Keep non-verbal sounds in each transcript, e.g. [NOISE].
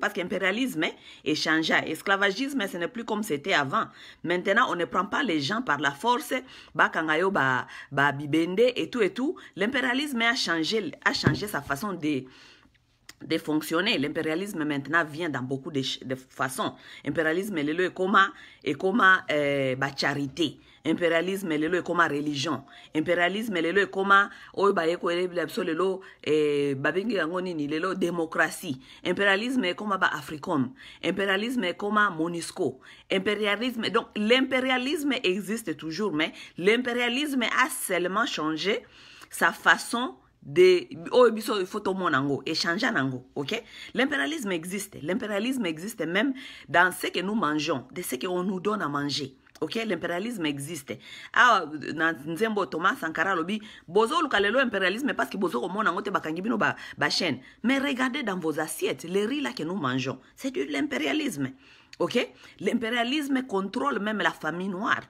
Parce l'impérialisme est hein, changé. Esclavagisme, ce n'est plus comme c'était avant. Maintenant, on ne prend pas les gens par la force. Bah, bah, bah, bibende et tout et tout. L'impérialisme a changé, a changé sa façon de, de fonctionner. L'impérialisme maintenant vient dans beaucoup de, façons. L'impérialisme est comme, et comme, euh, bah, charité impérialisme lelo ekoma religion impérialisme est comme oyo ba koyebela biso lelo eh, babengi yango nini lelo démocratie africom. imperialisme monisco impérialisme donc l'impérialisme existe toujours mais l'impérialisme a seulement changé sa façon de oyo biso ifo tomona et échange nango ok l'impérialisme existe l'impérialisme existe même dans ce que nous mangeons de ce qu'on nous donne à manger ok l'impérialisme existe Ah, nous nzembo thomas sankara bozo bozoluka lelo impérialisme parce que bozo yango te bakangi bino ba chaîne. mais regardez dans vos assiettes les riz là que nous mangeons c'est de l'impérialisme ok l'impérialisme contrôle même la famille noire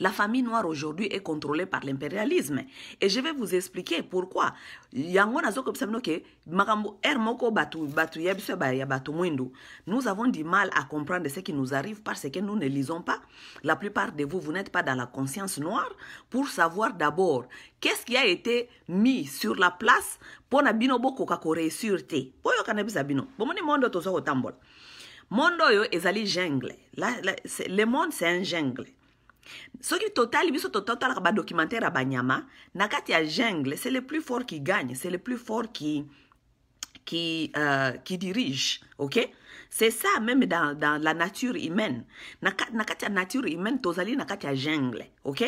la famille noire aujourd'hui est contrôlée par l'impérialisme. Et je vais vous expliquer pourquoi. Nous avons du mal à comprendre ce qui nous arrive parce que nous ne lisons pas. La plupart de vous, vous n'êtes pas dans la conscience noire pour savoir d'abord qu'est-ce qui a été mis sur la place pour bino boko kakore sûreté. Mondo yo jungle. le monde c'est un jungle soki totali biso totalaka documentaire à banyama na kati ya jungle c'est le plus fort qui gagne c'est le plus fort qui, qui, euh, qui dirige ok c'est ça même dans, dans la nature humaine nakat na nature humaine tozali na kati ya jungle ok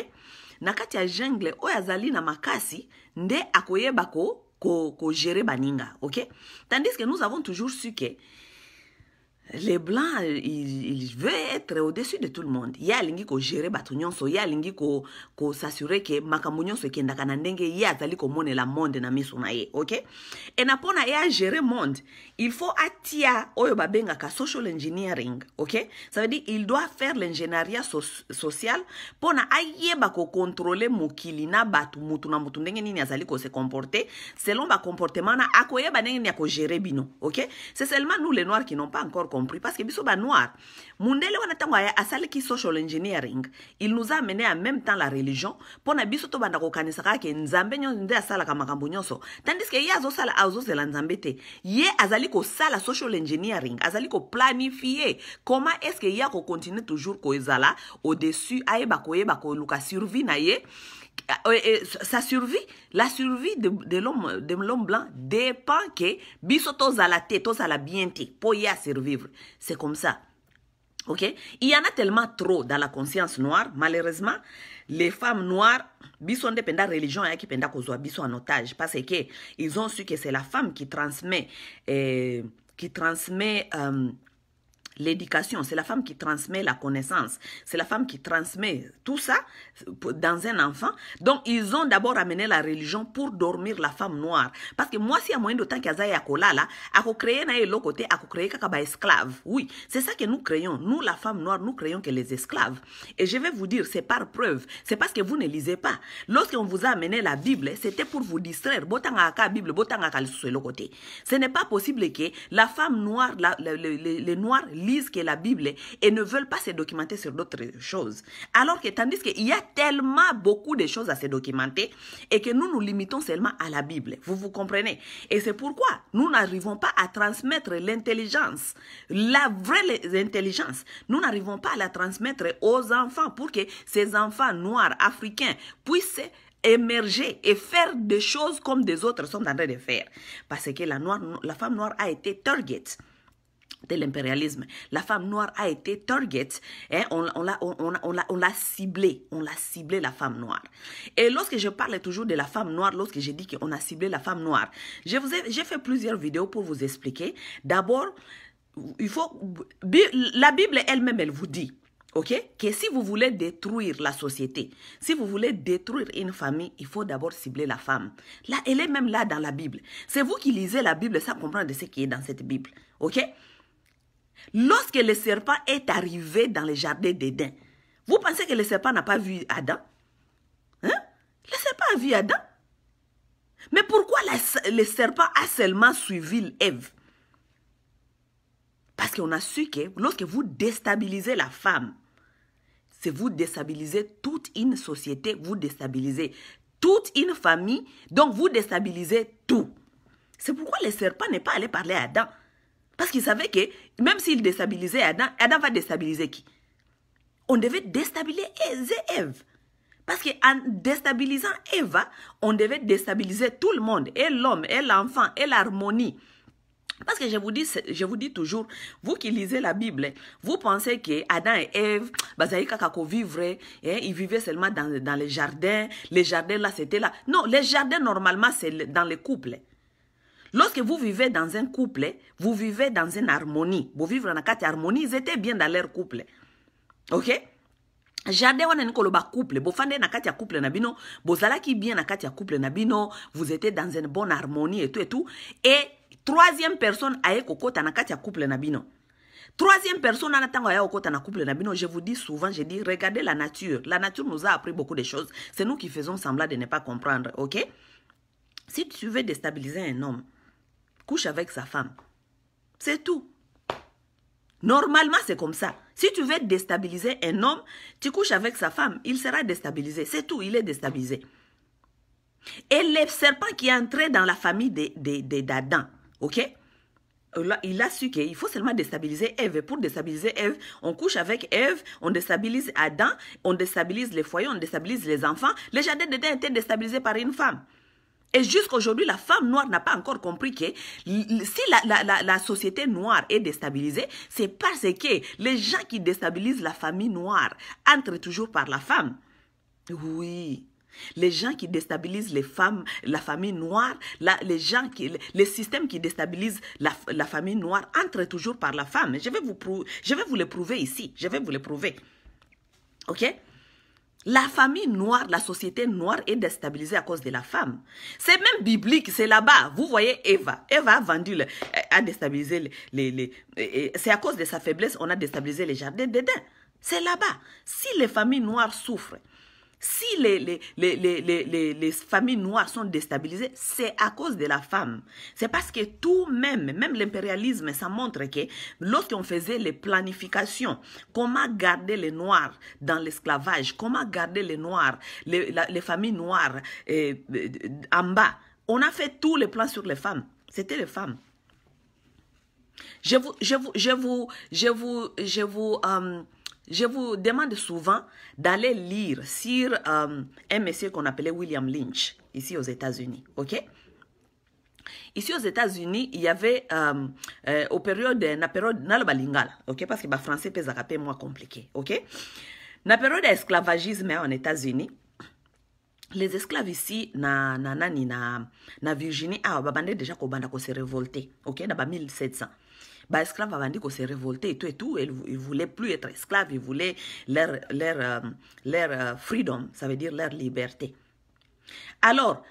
na ya jungle oyo azali na makasi nde akoyeba ko ko gérer baninga ok tandis que nous avons toujours su que les blancs ils, ils veulent être au-dessus de tout le monde Il y a ye alingi kogere bato nyonso ko ko s'assurer que makambo nyonso kenda kana ndenge ye azali komonela monde na miso na ye ok Et na mpona ye gérer monde il faut atia oyo ka social engineering ok ça veut dire il doit faire l'ingénierie so sociale mpona ko contrôler mokili na batu mutu na mutu ndenge nini azali se comporter selon comportement na akoyeba ndenge nini gérer bino ok c'est seulement nous les noirs qui n'ont pas encore compris parce que biso banoir mundele wana ntango asalaki social engineering il nous a amené en même temps la religion mpo na biso tobanda kokanisa kaka ke nzambe nyonso nde asalaka makambo nyonso tandis ke ye azosala azozela nzambe te ye azali kosala social engineering azali koplanifie comment est ce ke ye akocontinue toujours kozala au-dessus ayeba koyeba koluka survie na ye Ah, sa survie, la survie de, l'homme de l'homme blanc dépend que bisotos à la tête, tous à la bienté pour y survivre. C'est comme ça. OK Il y en a tellement trop dans la conscience noire, malheureusement, les femmes noires biso à religion et qui penda kozwa biso en otage parce que ils ont su que c'est la femme qui transmet et eh, qui transmet euh, l'éducation, c'est la femme qui transmet la connaissance, c'est la femme qui transmet tout ça dans un enfant. Donc, ils ont d'abord amené la religion pour dormir la femme noire. Parce que moi, si à moyen de temps qu'Azaï Akolala, a créé na esclave. Oui, c'est ça que nous créons. Nous, la femme noire, nous créons que les esclaves. Et je vais vous dire, c'est par preuve. C'est parce que vous ne lisez pas. Lorsqu'on vous a amené la Bible, c'était pour vous distraire. Bible, Ce n'est pas possible que la femme noire, la, les noirs que la Bible et ne veulent pas se documenter sur d'autres choses. Alors que tandis qu'il y a tellement beaucoup de choses à se documenter et que nous nous limitons seulement à la Bible. Vous vous comprenez Et c'est pourquoi nous n'arrivons pas à transmettre l'intelligence, la vraie intelligence. Nous n'arrivons pas à la transmettre aux enfants pour que ces enfants noirs, africains, puissent émerger et faire des choses comme des autres sont en train de faire. Parce que la, noire, la femme noire a été target de l'impérialisme. La femme noire a été target, hein, on, on l'a on, on, ciblée, on l'a ciblée la femme noire. Et lorsque je parle toujours de la femme noire, lorsque je dis qu'on a ciblé la femme noire, je vous j'ai fait plusieurs vidéos pour vous expliquer. D'abord, il faut, la Bible elle-même, elle vous dit, ok, que si vous voulez détruire la société, si vous voulez détruire une famille, il faut d'abord cibler la femme. Là, elle est même là dans la Bible. C'est vous qui lisez la Bible sans comprendre ce qui est dans cette Bible, ok? Lorsque le serpent est arrivé dans le jardin d'Éden, vous pensez que le serpent n'a pas vu Adam hein? Le serpent a vu Adam. Mais pourquoi le serpent a seulement suivi l'Ève Parce qu'on a su que lorsque vous déstabilisez la femme, c'est vous déstabilisez toute une société, vous déstabilisez toute une famille, donc vous déstabilisez tout. C'est pourquoi le serpent n'est pas allé parler à Adam. Parce qu'il savait que même s'il déstabilisait Adam, Adam va déstabiliser qui On devait déstabiliser Eve, Parce qu'en déstabilisant Eva, on devait déstabiliser tout le monde, et l'homme, et l'enfant, et l'harmonie. Parce que je vous dis, je vous dis toujours, vous qui lisez la Bible, vous pensez que Adam et Eve, Kakako vivraient, ils vivaient seulement dans les jardins, les jardins là c'était là. Non, les jardins normalement c'est dans les couples. Lorsque vous vivez dans un couple, vous vivez dans une harmonie. Vous vivez dans une harmonie, ils étaient bien dans leur couple. OK? jardin wana ni un couple Vous na kati couple Vous bino bien na kati couple vous êtes dans une bonne harmonie et tout et tout et troisième personne aye kokota na kati couple troisième personne wana ntango un dans na couple je vous dis souvent je dis regardez la nature la nature nous a appris beaucoup de choses c'est nous qui faisons semblant de ne pas comprendre ok si tu veux déstabiliser un homme couche avec sa femme. C'est tout. Normalement, c'est comme ça. Si tu veux déstabiliser un homme, tu couches avec sa femme, il sera déstabilisé. C'est tout, il est déstabilisé. Et le serpent qui est dans la famille d'Adam, ok il a su qu'il faut seulement déstabiliser Eve. pour déstabiliser Eve, on couche avec eve on déstabilise Adam, on déstabilise les foyers, on déstabilise les enfants. les jardins d'Adam était déstabilisé par une femme. Et jusqu'à aujourd'hui, la femme noire n'a pas encore compris que si la, société noire est déstabilisée, c'est parce que les gens qui déstabilisent la famille noire entrent toujours par la femme. Oui. Les gens qui déstabilisent les femmes, la famille noire, les, gens qui, les systèmes qui déstabilisent la, famille noire entrent toujours par la femme. Je vais, vous je vais vous le prouver ici. Je vais vous le prouver. OK la famille noire, la société noire est déstabilisée à cause de la femme. C'est même biblique, c'est là-bas. Vous voyez Eva. Eva a vendu, a déstabilisé les... c'est à cause de sa faiblesse, on a déstabilisé les jardins d'Eden. C'est là-bas. Si les familles noires souffrent, si les, les, familles noires sont déstabilisées, c'est à cause de la femme. C'est parce que tout même, même l'impérialisme, ça montre que lorsqu'on faisait les planifications, comment garder les noirs dans l'esclavage, comment garder les noirs, les, familles noires euh, euh, en bas, on a fait tous les plans sur les femmes. C'était les femmes. Je vous, je vous, je vous, je vous, je euh, je vous demande souvent d'aller lire sur euh, un monsieur qu'on appelait William Lynch, ici aux États-Unis, ok Ici aux États-Unis, il y avait, euh, euh au période, na période, na ok Parce que le français un peu moins compliqué, ok Na période d'esclavagisme hein, en États-Unis, les esclaves ici na na na na Virginie ah babande déjà banda ko se révolter OK na 1700 bah, avaient dit qu'ils se révolté et tout et tout. Ils ne voulaient plus être esclaves, ils voulaient leur, euh, euh, freedom, ça veut dire leur liberté. Alors,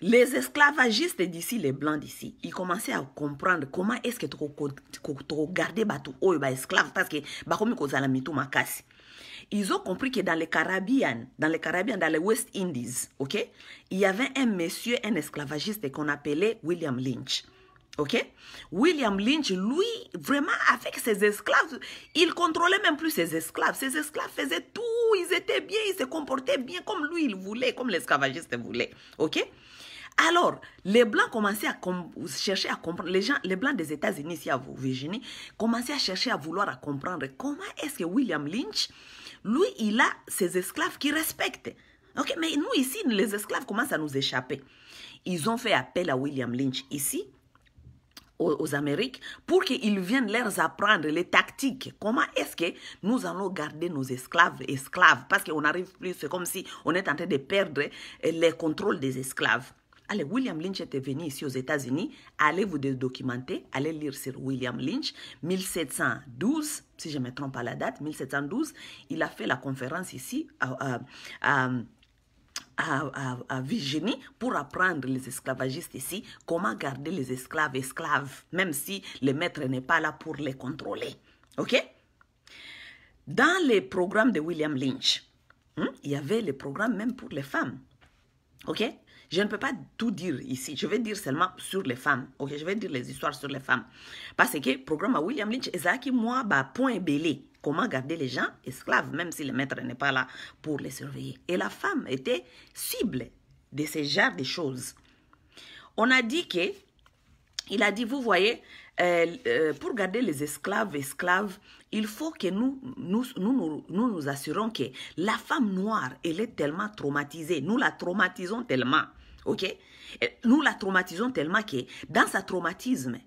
les esclavagistes d'ici, les blancs d'ici, ils commençaient à comprendre comment est-ce que tu garder bateau oh bah esclave parce que bah comme Ils ont compris que dans les Caraïbes, dans les Caraïbes, dans les West Indies, ok, il y avait un monsieur, un esclavagiste qu'on appelait William Lynch. OK William Lynch, lui, vraiment, avec ses esclaves, il contrôlait même plus ses esclaves. Ses esclaves faisaient tout, ils étaient bien, ils se comportaient bien comme lui, il voulait, comme l'esclavagiste voulait. OK alors, les Blancs commençaient à chercher à comprendre, les gens, les Blancs des États-Unis, ici à Virginie, commençaient à chercher à vouloir à comprendre comment est-ce que William Lynch, lui, il a ses esclaves qui respectent. OK, mais nous ici, les esclaves commencent à nous échapper. Ils ont fait appel à William Lynch ici, aux, Amériques pour qu'ils viennent leur apprendre les tactiques. Comment est-ce que nous allons garder nos esclaves esclaves Parce qu'on n'arrive plus, c'est comme si on est en train de perdre euh, les contrôles des esclaves. Allez, William Lynch était venu ici aux États-Unis. Allez vous documenter, allez lire sur William Lynch, 1712, si je ne me trompe pas la date, 1712. Il a fait la conférence ici à à, Virginie pour apprendre les esclavagistes ici comment garder les esclaves esclaves, même si le maître n'est pas là pour les contrôler. OK Dans les programmes de William Lynch, hmm, il y avait les programmes même pour les femmes. OK je ne peux pas tout dire ici. Je vais dire seulement sur les femmes. OK, je vais dire les histoires sur les femmes. Parce que programme à William Lynch, qui moi bah point belé. Comment garder les gens esclaves, même si le maître n'est pas là pour les surveiller. Et la femme était cible de ce genre de choses. On a dit que, il a dit, vous voyez, euh, euh, pour garder les esclaves, esclaves, il faut que nous nous, nous, nous nous assurons que la femme noire, elle est tellement traumatisée. Nous la traumatisons tellement, ok euh, Nous la traumatisons tellement que dans sa traumatisme,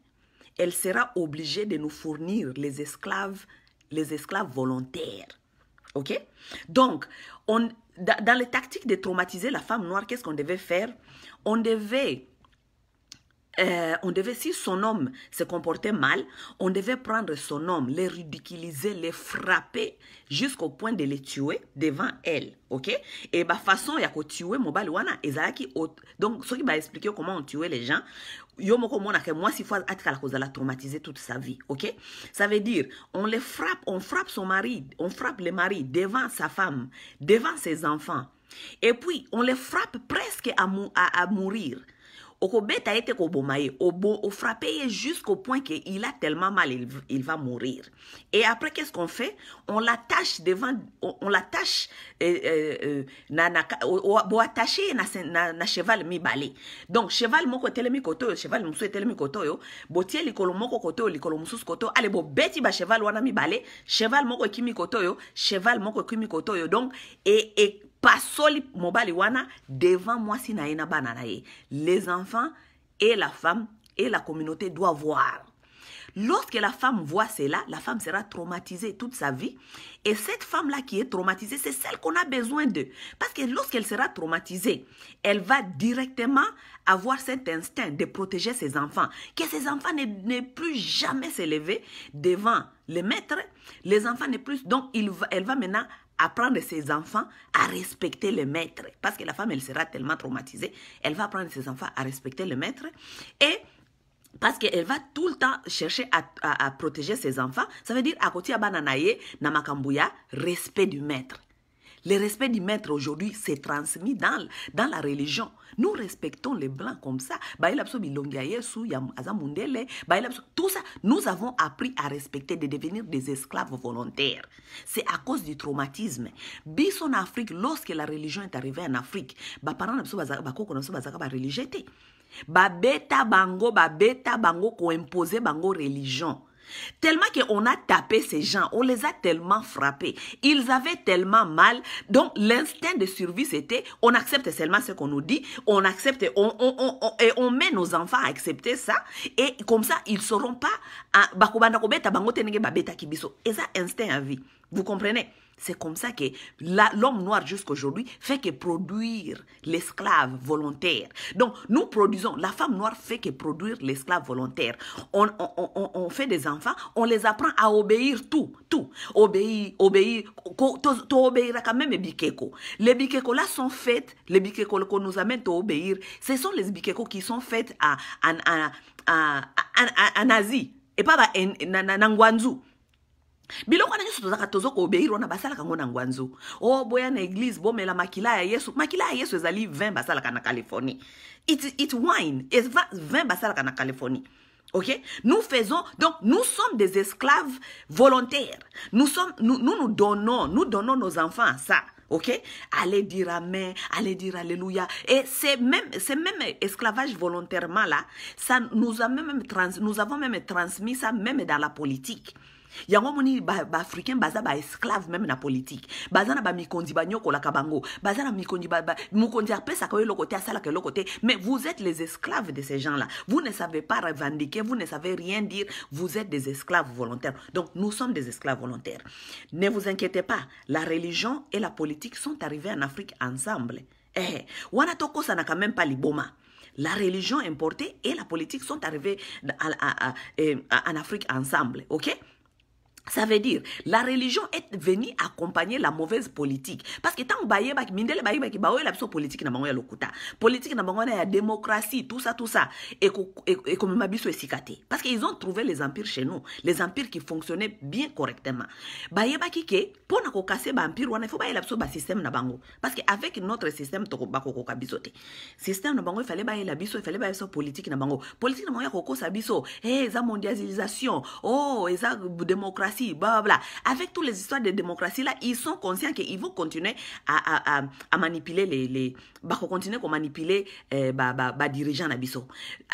elle sera obligée de nous fournir les esclaves les esclaves volontaires. OK Donc, on, dans les tactiques de traumatiser la femme noire, qu'est-ce qu'on devait faire On devait... Euh, on devait, si son homme se comportait mal, on devait prendre son homme, le ridiculiser, le frapper jusqu'au point de le tuer devant elle. OK? Et bah, façon, il y a qu'au tuer Mobile Wana. Donc, ce qui va expliqué comment on tuait les gens, yo mona que moi si fois la traumatisé toute sa vie ok ça veut dire on les frappe on frappe son mari on frappe le mari devant sa femme devant ses enfants et puis on les frappe presque à mourir a ete au ye o frappé jusqu'au point qu'il a tellement mal il, va mourir et après qu'est-ce qu'on fait on l'attache devant on, on l'attache et euh, euh, euh, nana na cheval mi ye na, na, donc cheval moko etelemi koto, cheval mosusu etelemi kote botier likolo moko koto, likolo likolo koto, ale bo beti ba cheval wana mibale cheval moko ekimi kote cheval moko ekimi kote donc et et pasoli mobali devant moi si les enfants et la femme et la communauté doivent voir Lorsque la femme voit cela, la femme sera traumatisée toute sa vie. Et cette femme-là qui est traumatisée, c'est celle qu'on a besoin de Parce que lorsqu'elle sera traumatisée, elle va directement avoir cet instinct de protéger ses enfants. Que ses enfants ne, ne plus jamais s'élever devant les maîtres. Les enfants ne plus... Donc, il va, elle va maintenant apprendre ses enfants à respecter le maître. Parce que la femme, elle sera tellement traumatisée, elle va apprendre ses enfants à respecter le maître. Et parce qu'elle va tout le temps chercher à, protéger ses enfants. Ça veut dire, à côté, à Bananaye, Namakambuya, respect du maître. Le respect du maître aujourd'hui s'est transmis dans, dans la religion. Nous respectons les blancs comme ça. Tout ça, nous avons appris à respecter, de devenir des esclaves volontaires. C'est à cause du traumatisme. Bis en Afrique, lorsque la religion est arrivée en Afrique, les parents Babeta bango, babeta bango, ko imposer bango religion. Tellement qu'on a tapé ces gens, on les a tellement frappés, ils avaient tellement mal, donc l'instinct de survie c'était on accepte seulement ce qu'on nous dit, on accepte, on, on, on, et on met nos enfants à accepter ça, et comme ça ils ne sauront pas, et ça instinct à vie, vous comprenez c'est comme ça que l'homme noir jusqu'aujourd'hui fait que produire l'esclave volontaire. Donc, nous produisons, la femme noire fait que produire l'esclave volontaire. On, on, on, on, fait des enfants, on les apprend à obéir tout, tout. Obéir, obéir, tu obéiras quand même les bikeko. Les bikeko là sont faites, les bikeko qu'on nous amène à obéir, ce sont les bikeko qui sont faites à, en, à, à, à, Asie et pas en, en, biloko ndenge so tozaka toza kobeirwa na basala yango na ngwanzo o boya na eglize bomela makila ya yesu makila ya yesu ezali 20 basala kana californie it, it wine eza 20 basala kana californie ok nous faisons donc nous sommes des esclaves volontaires nous sommes nous nous, nous donnons nous donnons nos enfants ça ok allez dire amen allez dire alléluia et c'est même c'est même esclavage volontairement là ça nous a même trans, nous avons même transmis ça même dans la politique politique omoni ba, ba baza qui même na politique. baza na des la kabango baza na mikondi mais vous êtes les esclaves de ces gens là vous ne savez pas revendiquer vous ne savez rien dire vous êtes des esclaves volontaires donc nous sommes des esclaves volontaires ne vous inquiétez pas la religion et la politique sont arrivées en afrique ensemble eh, eh. wana quand même pas liboma la religion importée et la politique sont arrivées eh, en Afrique ensemble, ok? ça veut dire la religion est venue accompagner la mauvaise politique parce que tant baye ba mindele baye ba baoyo la biso politique na bango ya lokuta politique na bango na ya démocratie tout ça tout ça et comme ma biso parce qu'ils ont trouvé les empires chez nous les empires qui fonctionnaient bien correctement baye ba que pour ko casser ba empire il faut baye la biso ba système na bango parce que avec notre système to ba ko système na bango il fallait baye la biso il fallait baye so politique na bango politique na bango ya ko sa biso eh za mondialisation oh ça démocratie démocratie, Avec toutes les histoires de démocratie, là, ils sont conscients qu'ils vont continuer à, à, à, à, manipuler les... les bah, continuer à manipuler les eh, bah, bah, bah, dirigeants biso.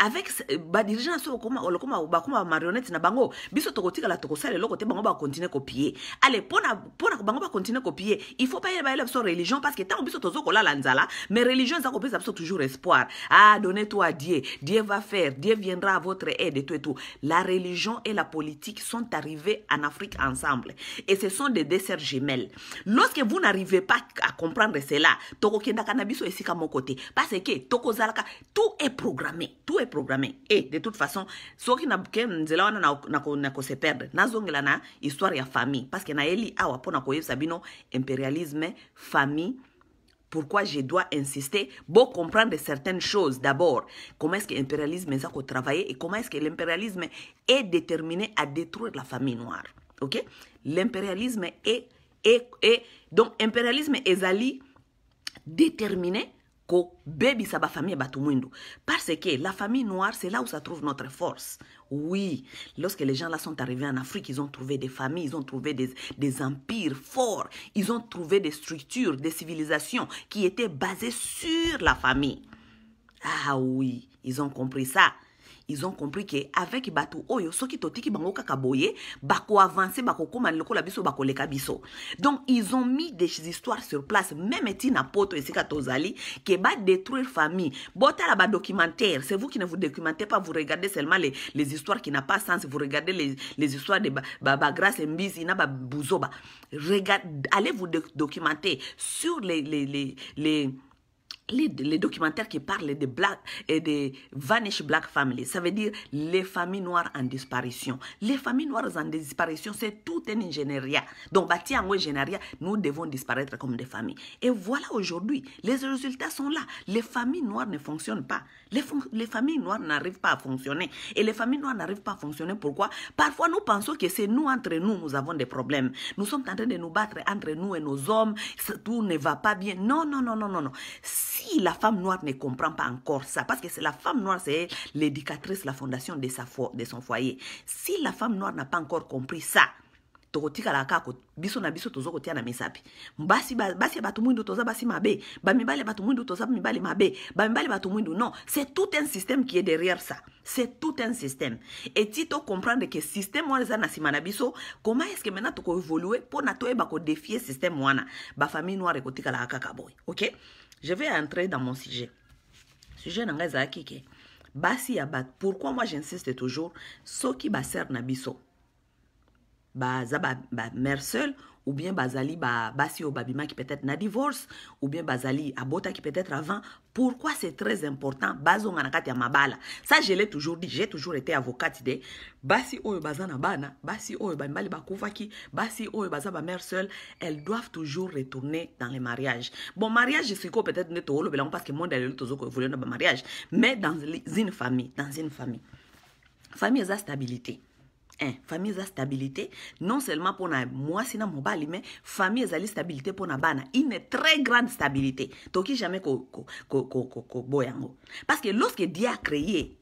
Avec bah, dirigeants, so, comme, comme, bah, comme bah, marionnette na bango, biso tokotika la tokosale, le côté bango va bah, continuer copier. Allez, pour na, pour na bango va bah, continuer copier, il faut pas y aller sur religion parce que tant biso tozo la lanzala, mais religion, ça copie, absolument toujours espoir. Ah, donnez-toi à Dieu. Dieu va faire. Dieu viendra à votre aide et tout et tout. La religion et la politique sont arrivées en Afrique ensemble. Et ce sont des desserts jumelles. Lorsque vous n'arrivez pas à comprendre cela, Toko Kenda cannabis est à mon côté. Parce que Toko Zalaka, tout est programmé. Tout est programmé. Et de toute façon, ce qui n'a pas se perdre, na zongelana histoire la famille. Parce que na eli awa na sabino famille, pourquoi je dois insister, Pour comprendre certaines choses d'abord. Comment est-ce que l'impérialisme est travailler et comment est-ce que l'impérialisme est déterminé à détruire la famille noire. Ok? L'impérialisme est, donc l'impérialisme est ali déterminé famille bafamille tout tout monde parce que la famille noire c'est là où ça trouve notre force oui lorsque les gens là sont arrivés en afrique ils ont trouvé des familles ils ont trouvé des, des empires forts ils ont trouvé des structures des civilisations qui étaient basées sur la famille ah oui ils ont compris ça ils ont compris que avec oyo oh, soki totiki bango kaka boye bako avancer bako koma lokola biso bako leka biso donc ils ont mis des histoires sur place même tina poto esika tozali que ba détruire famille botala ba documentaire c'est vous qui ne vous documentez pas vous regardez seulement les, les histoires qui n'ont pas sens vous regardez les, les histoires de Baba ba, ba grâce allez vous documenter sur les, les, les les, documentaires qui parlent de black et des vanish black Family », ça veut dire les familles noires en disparition. Les familles noires en disparition, c'est tout un ingénieria. Donc, bâti bah, en ingénieria, nous devons disparaître comme des familles. Et voilà aujourd'hui, les résultats sont là. Les familles noires ne fonctionnent pas. Les, familles noires n'arrivent pas à fonctionner. Et les familles noires n'arrivent pas à fonctionner. Pourquoi Parfois, nous pensons que c'est nous, entre nous, nous avons des problèmes. Nous sommes en train de nous battre entre nous et nos hommes. Tout ne va pas bien. Non, non, non, non, non, non. Si la femme noire ne comprend pas encore ça, parce que c'est la femme noire, c'est l'éducatrice, la fondation de, sa de son foyer. Si la femme noire n'a pas encore compris ça, tokotikala kaka biso na biso toza kotia na misapi basi basi ya bato mwindu toza basi mabe bamibali ya bato mwindu toza mibali mabe bamibali ya bato mwindu non c'est tout un système qui est derrière ça c'est tout un système eti tocomprendre ke système wana eza na nsima na biso koma estce maintenant tokoévolue mpona toyeba kodefie système wana bafamille noire ekotikalaka kaka boye ok je vais entrer dans mon sujet sujet na ngai ezalaki ke basi ya bato pourquoi moi j'insiste toujours soki basere na biso baza ba, mère seule ou bien bazali ba basi au babima qui peut-être na divorce ou bien bazali abota qui peut-être avant pourquoi c'est très important bazonga na mabala ça je l'ai toujours dit j'ai toujours été avocate de basi oyo bazana bana basi oyo bambali bakufaki basi oyo mère seule elles doivent toujours retourner dans les mariages bon mariage c'est quoi peut-être ne tolo parce que monde elle tozo ko voulait na mariage mais dans une famille dans une famille famille a stabilité un hein, famille a stabilité non seulement pour pour moi, mais famille a stabilité pour bana une très grande stabilité toki jamais ko boyango. parce que lorsque dieu a créé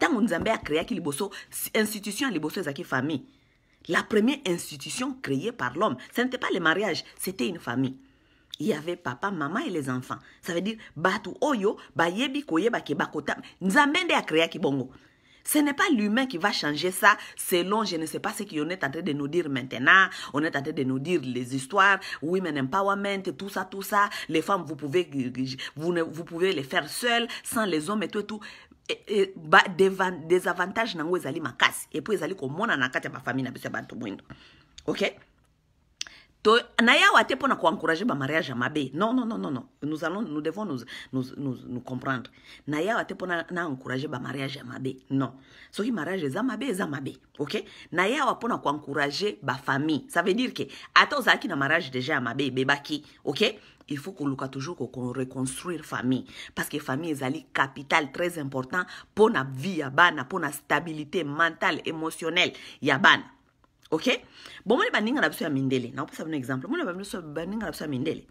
quand nous avons créé l'institution institution liboso qui famille la première institution créée par l'homme ce n'était pas le mariage c'était une famille il y avait papa maman et les enfants ça veut dire bato oyo ba ke bakota nzambe créé qui bongo ce n'est pas l'humain qui va changer ça selon, je ne sais pas ce qu'on est en train de nous dire maintenant. On est en train de nous dire les histoires, women empowerment, tout ça, tout ça. Les femmes, vous pouvez, vous, vous pouvez les faire seules, sans les hommes et tout tout. Et, bah, avantages nango ezali makasi epo on a na kati famille. na biso Ok wa te mpona ba mariage ya mabe non non non non non nous allons nous devons nous nous nous, nous comprendre wa te pona na encourage mariage ya mabe non le mariage za mabe za mabe ok nayawa encourager ba famille. ça veut dire que, za ki na mariage déjà ya mabe ki, ok il faut luka toujours qu'on reconstruire famille parce que famille ali capital très important pour na vie ya bana na stabilité mentale émotionnelle ya bana okay bomoni baninga na biso ya mindele nakopesa bino exemple moni baninga na biso ya mindele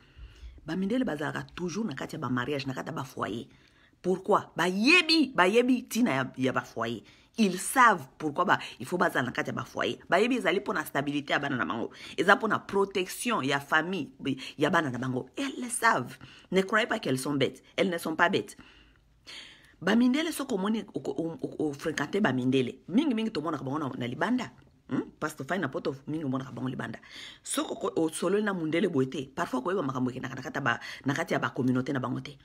bamindele bazalaka toujours na kati ya bamariage na kati ya bafoyer pourquoi bayebi bayebi ntina ya, ya bafoyer ils savent pourquoi ba, il faut bazala na kati ya bafoyer bayebi ezali mpona stabilité ya bana na bango eza mpona protection ya famille ya bana na bango elles le savent ne croyez pas qu'elles sont bêtes elles ne sont pas bêtes bamindele soki omoni ofréquente bamindele mingimingi tomonaka bango na libanda hmm? pastor fai na poto mingi omonaka bango libanda soko osololi na mundele boete. te parfois koyeba makambo ekenaka na kati ya communauté na bango te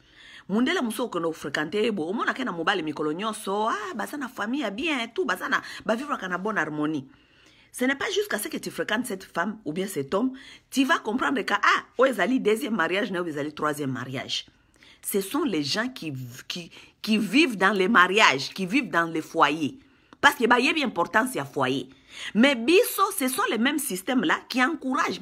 mundele musoko ko no ye boye omona na mobile mikolo nyonso ah, bazana famille ya bien tout bazana ba vivre na bonne harmonie ce n'est pas jusqu'à ce que tu fréquentes cette femme ou bien cet homme tu vas comprendre que ah oyo oh, ezali deuxième mariage na oyo ezali troisième mariage ce sont les gens qui, qui, qui vivent dans les mariages, qui vivent dans les foyers. Parce que bah, il y a bien importance à foyer. Mais biso ce sont les mêmes systèmes là qui encouragent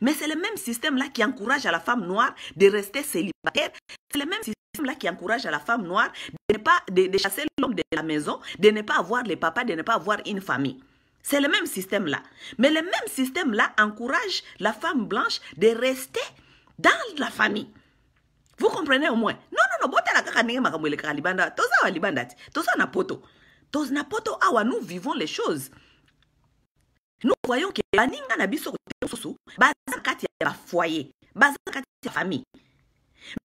mais c'est le même système là qui encourage à la femme noire de rester célibataire c'est le même système là qui encourage à la femme noire de ne pas de, chasser l'homme de la maison de ne pas avoir les papas, de ne pas avoir une famille c'est le même système là mais le même système là encourage la femme blanche de rester dans la famille vous comprenez au moins non non non la kaka ndenge makambo elekaka libanda toza à libanda te toza na poto toza na poto awa nous vivons les choses nous voyons la baninga na biso kote mosusu baza na kati ya baza kati ya famille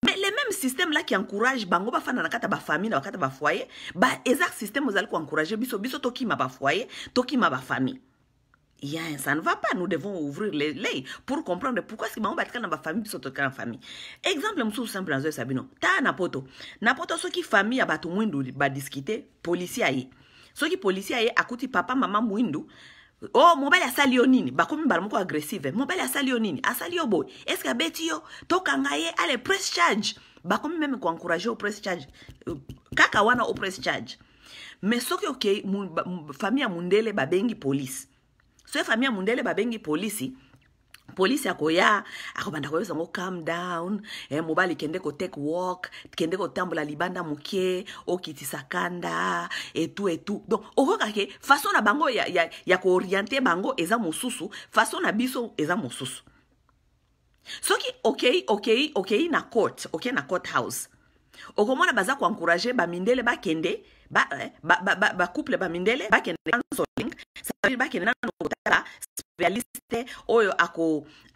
mais le même système là qui encourage bango bafanda na nakata ba famille, na kata ba foyer. ba exact. système ozali encourager, biso biso toki ma ba toki ma ba famille. il y a un ça ne va pas nous devons ouvrir les lei pour comprendre pourquoi est-ce que bango batikala na bafamille biso totikala na famille exemple mosusu simple na zo yesa bino tala na poto na poto soki famille ya bato mwindu badiskite polisi aye soki polisi aye akuti papa mama mwindu o oh, mobali asali yo nini bakomi mbala moko agressive mobali asali yo nini asali yo boye estce abeti yo tokanga ye ale press charge bakomi meme koencourage o press charge euh, kaka wana o press charge mais soki okei okay, famille ya mundele babengi polise so efamille ya mundele babengi polisi polisi akoya akobanda koyebisa yango calm down eh, mobali kende kotake walk kende kotambola libanda moke okitisa kanda etu etu donc okoka ke façon na bango ya, ya, ya kooriente bango eza mosusu façon na biso eza mosusu soki okei okay, okei okay, okei okay, na court okei okay, na court house okomona baza koencourage bamindele bakende bacouple eh, bamindele bakende nasoling sabaire bakende nano kotala spécialiste oyo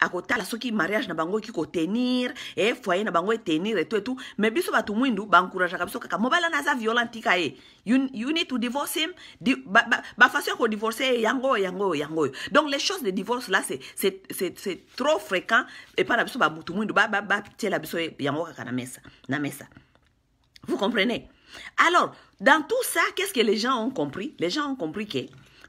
akotala soki mariage na bango ekoki kotenir eh foyer na bango etenir etu etu mais biso bato mwindu baencourageaka biso kaka mobali wana aza violent tika ye you, you need to divorce him ba, ya kodivorce ye yango oyo yango yango donc les choses de divorce là c'est trop fréquent epai na biso bamutu mwindu batiela biso yango kaka na mesa na mesa vous comprenez Alors, dans tout ça, qu'est-ce que les gens ont compris Les gens ont compris que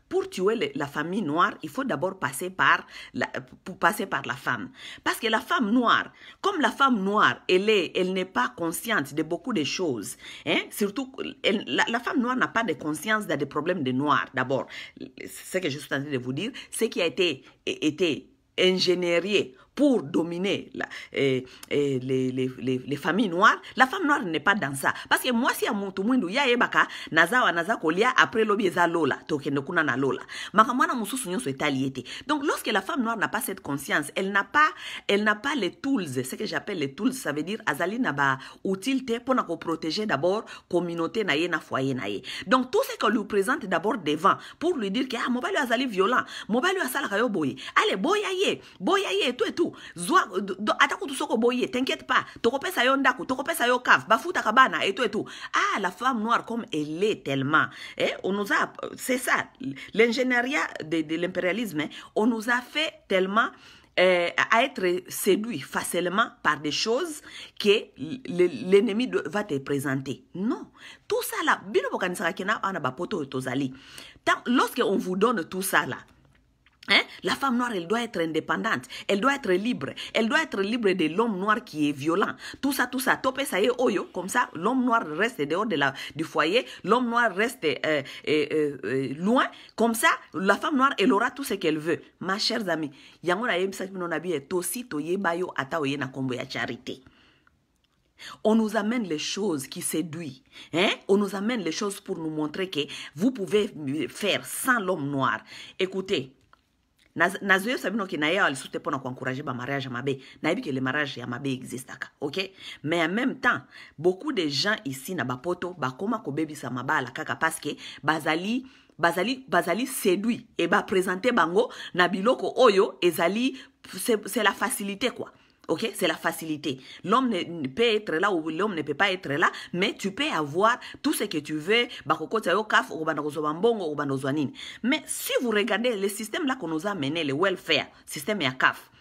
pour tuer la famille noire, il faut d'abord passer par la, pour passer par la femme. Parce que la femme noire, comme la femme noire, elle est, elle n'est pas consciente de beaucoup de choses. Hein? Surtout, la, femme noire n'a pas de conscience des problèmes de noirs. D'abord, ce que je suis en train de vous dire, ce qui a été, été ingénieré pour dominer eh, eh, les, les, familles noires, la femme noire n'est pas dans ça. Parce que moi, si à Montumwindu, ya ebaka, naza wa naza kolia, après lobi za lola, tokende na lola. Makamwana mususu nyonso etali Donc, lorsque la femme noire n'a pas cette conscience, elle n'a pas, elle n'a pas les tools, ce que j'appelle les tools, ça veut dire, azali naba utile pour pour protéger d'abord, communauté na ye, na foyer na Donc, tout ce qu'on lui présente d'abord devant, pour lui dire que, ah, mobile azali violent, mobile azali kayo boye. Allez, boya ye, boya ye, tout et tout tu zwa hata soko boye t'inquiète pas tokopesa yo ndako tokopesa yo cave bafutaka bana et tout et tout ah la femme noire comme elle est tellement eh, on nous a c'est ça l'ingénieria de, l'impérialisme hein. on nous a fait tellement euh, à être séduit facilement par des choses que l'ennemi va te présenter. Non. Tout ça là, lorsque on vous donne tout ça là, Hein? La femme noire, elle doit être indépendante, elle doit être libre, elle doit être libre de l'homme noir qui est violent. Tout ça, tout ça, topé, ça y eh, est, oyo, comme ça, l'homme noir reste dehors de la, du foyer, l'homme noir reste euh, euh, euh, loin, comme ça, la femme noire, elle aura tout ce qu'elle veut. Ma chère amie, On nous amène les choses qui séduisent. Hein? On nous amène les choses pour nous montrer que vous pouvez faire sans l'homme noir. Écoutez, naz sabino ke na ye ali so encourager mpona koencourage bamariage ya mabe nayebi ke le mariage ya mabe existaka ok mais en même temps beaucoup de gens ici na bapoto bakoma kobebisa mabala kaka que bazali bazali bazali séduit e baprésente bango na biloko oyo ezali c'est la facilité quoi Ok, c'est la facilité. L'homme ne peut être là ou l'homme ne peut pas être là, mais tu peux avoir tout ce que tu veux. Mais si vous regardez le système là qu'on nous a amené, le welfare, système à CAF,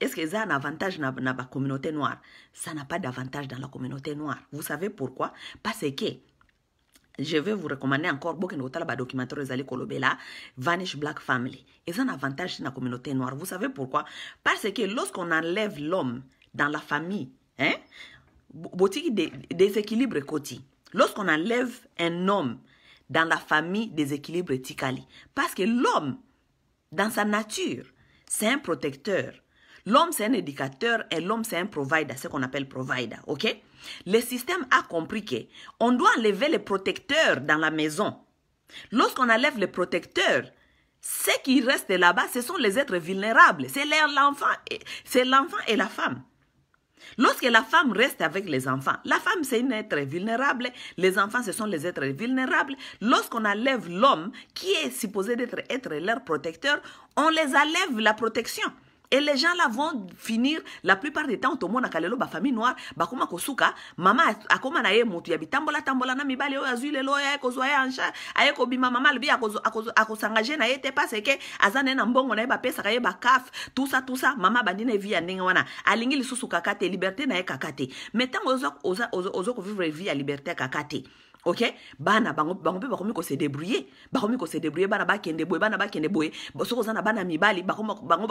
est-ce que ça a un avantage dans la communauté noire Ça n'a pas d'avantage dans la communauté noire. Vous savez pourquoi Parce que je vais vous recommander encore beaucoup Vous de Zali kolobela vanish black family et un avantage dans la communauté noire vous savez pourquoi parce que lorsqu'on enlève l'homme dans la famille hein, des déséquilibre quotidiens. lorsqu'on enlève un homme dans la famille déséquilibre éthiques. parce que l'homme dans sa nature c'est un protecteur l'homme c'est un éducateur et l'homme c'est un provider ce qu'on appelle provider ok le système a compris que on doit enlever les protecteurs dans la maison. Lorsqu'on enlève les protecteurs, ce qui reste là-bas, ce sont les êtres vulnérables. C'est l'enfant, et la femme. Lorsque la femme reste avec les enfants, la femme c'est un être vulnérable, les enfants ce sont les êtres vulnérables. Lorsqu'on enlève l'homme qui est supposé être leur protecteur, on les enlève la protection. et les gens là vont finir la plupart des temps tomonaka lelo bafamille noire bakóma kosuka mama akóma na ye motu ya bitambola-tambola na mibali oyo oh, azwi lelo eh, oyo aye eh, kozwa ye eh, anche aye kobima mama alobi akosangage na ye te parce ke aza na ye na mbongo na ye bapesaka ye bakaf tusa tusa mama abandi na evi ya ndenge wana alingi lisusu kaka te liberté na ye kaka te mais ntango ozokovivre evi ya liberté kaka te ok bana bango, bango se bana bana na bango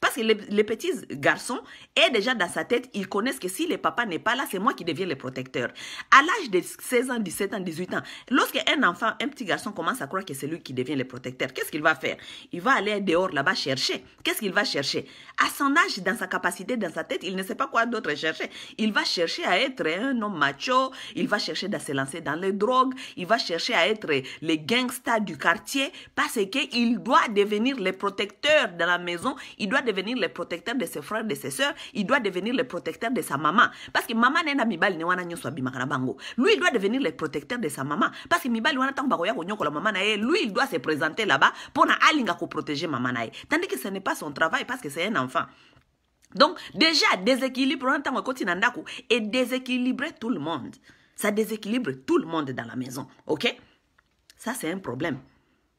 parce que les, petits garçons est déjà dans sa tête ils connaissent que si le papa n'est pas là c'est moi qui deviens le protecteur à l'âge de 16 ans 17 ans 18 ans lorsque un enfant un petit garçon commence à croire que c'est lui qui devient le protecteur qu'est-ce qu'il va faire il va aller dehors là-bas chercher qu'est-ce qu'il va chercher à son âge dans sa capacité dans sa tête il ne sait pas quoi d'autre chercher il va chercher à être un homme macho il va chercher à se lancer dans le drogue, il va chercher à être les gangsters du quartier parce qu'il doit devenir le protecteur de la maison, il doit devenir le protecteur de ses frères, de ses sœurs, il doit devenir le protecteur de sa maman. Parce que maman nenda mibali newana nyonso bango. Lui, il doit devenir le protecteur de sa maman. Parce que mibali wana la maman aye, lui, il doit se présenter là-bas pour na alinga ko protéger maman Tandis que ce n'est pas son travail parce que c'est un enfant. Donc, déjà, déséquilibre, et déséquilibrer tout le monde. Ça déséquilibre tout le monde dans la maison. OK Ça, c'est un problème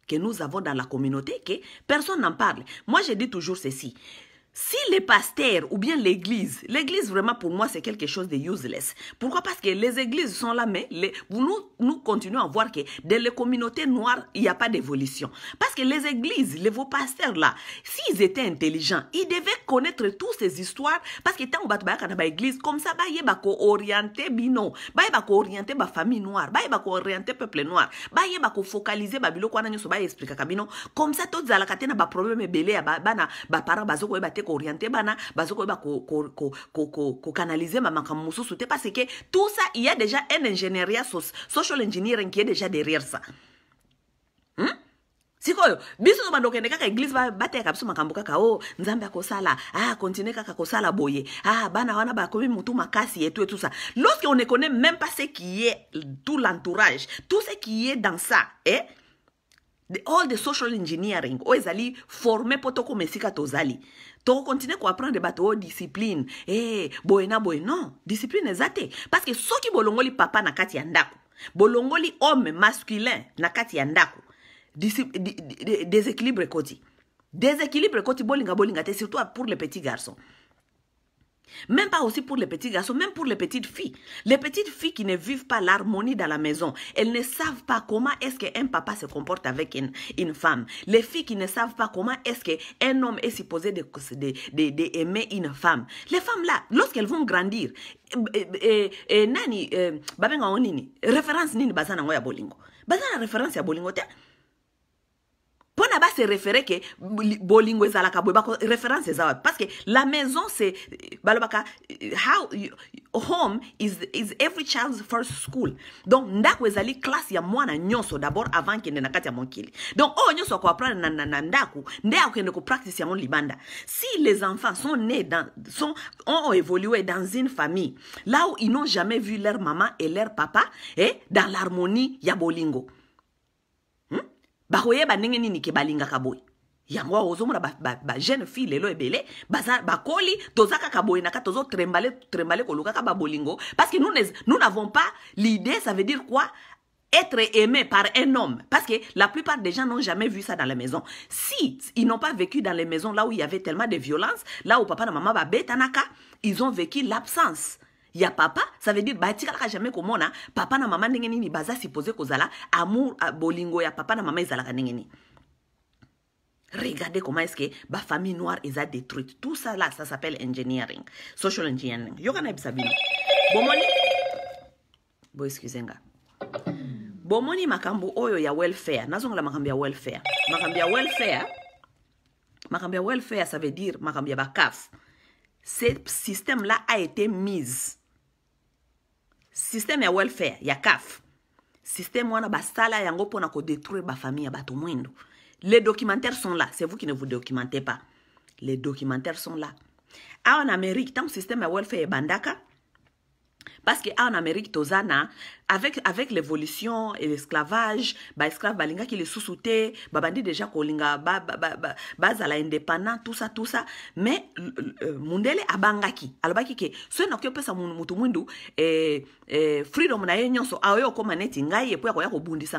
que nous avons dans la communauté que personne n'en parle. Moi, je dis toujours ceci. Si les pasteurs ou bien l'église, l'église vraiment pour moi c'est quelque chose de useless. Pourquoi Parce que les églises sont là, mais les, nous, nous continuons à voir que dans les communautés noires, il n'y a pas d'évolution. Parce que les églises, les, vos pasteurs là, s'ils étaient intelligents, ils devaient connaître toutes ces histoires. Parce que tant que êtes dans l'église, comme ça, ils vont orienter bino, ils vont orienter la famille noire, ils vont orienter le peuple noir, ils vont focaliser babilo quoi expliquer comme ça, tous les problèmes, les parents, kooriente bana bazokoyeba kokanalize bamakambo mosusu te parce que tout ça il y a déjà un ingénieria social engineering qui est déjà derrière ça hmm? sikoyo biso to bando okende kaka eglize bateyaka biso makambo kaka o oh, nzambe akosala ah continue kaka kosala boye ah bana wana bakomi motu makasi et tout et tout ça lorsque on ne connaît même pas ce qui est tout l'entourage tout ce qui est dans ça eh the, all the social engineering oyo oh, ezali forme mpo tokoma esika tozali tokokontinue koapprendre bato oyo discipline e boye na boye non discipline eza te parceke soki bolongoli papa na kati ya ndako bolongoli homme masculin na kati ya ndako déséquilibre ekoti déséquilibre ekoti bolinga bolinga te surtout pour le petit garçon Même pas aussi pour les petits garçons, même pour les petites filles. Les petites filles qui ne vivent pas l'harmonie dans la maison, elles ne savent pas comment est-ce qu'un papa se comporte avec une, femme. Les filles qui ne savent pas comment est-ce qu'un homme est supposé d'aimer une femme. Les femmes là, lorsqu'elles vont grandir, eh, eh, eh, nani, babenga onini, référence nini bazana bolingo. basana référence ya bolingo se référer que bolingo ezalaka la bakoreference eza ça. parce que la maison c'est balobaka how home is, is every child's first school donc ndako ezali classe ya mwana nyonso d'abord avant kende na kati ya mokili donc oh nyonso ko apprendre na, na ndako nde akende ya mon libanda si les enfants sont nés dans, sont, ont évolué dans une famille là où ils n'ont jamais vu leur maman et leur papa et eh, dans l'harmonie ya bolingo ke ba, lelo parce que nous, nous n'avons pas l'idée ça veut dire quoi être aimé par un homme. Parce que la plupart des gens n'ont jamais vu ça dans la maison. Si ils n'ont pas vécu dans les maisons là où il y avait tellement de violence, là où papa et maman babetanaka, ils ont vécu l'absence ya papa ça veut dire batikalaka jamais komona papa na mama n'engeni ni baza pose kozala amour ah, bolingo ya papa na mama ezala n'engeni. Regardez comment est-ce que ma famille noire est détruite. Tout ça là, ça s'appelle engineering, social engineering. Yogana bisabino. Bomoni. Bo excusenga. Bomoni makambo oyo ya welfare. Nazongala makambo ya welfare. Makambo ya welfare. Makambo ya welfare ça veut dire makambo ya bakaf. Ce système là a été mis Système de welfare ya caf a wana basala yango détruire ba famille ya bato mwindo les documentaires sont là c'est vous qui ne vous documentez pas les documentaires sont là Ah, en amérique tant système de welfare bandaka parce que ah, en Amérique, Tozana, avec, avec l'évolution et l'esclavage, bah, esclave balinga qui les sous babandi déjà kolinga, ba, ba, ba, base à la tout ça, tout ça. Mais, euh, mundele abangaki. Alobaki ke, ce n'a que pesa mutu mundu, eh, eh, freedom na ye ayo ko maneti neti ngai, et puis akoya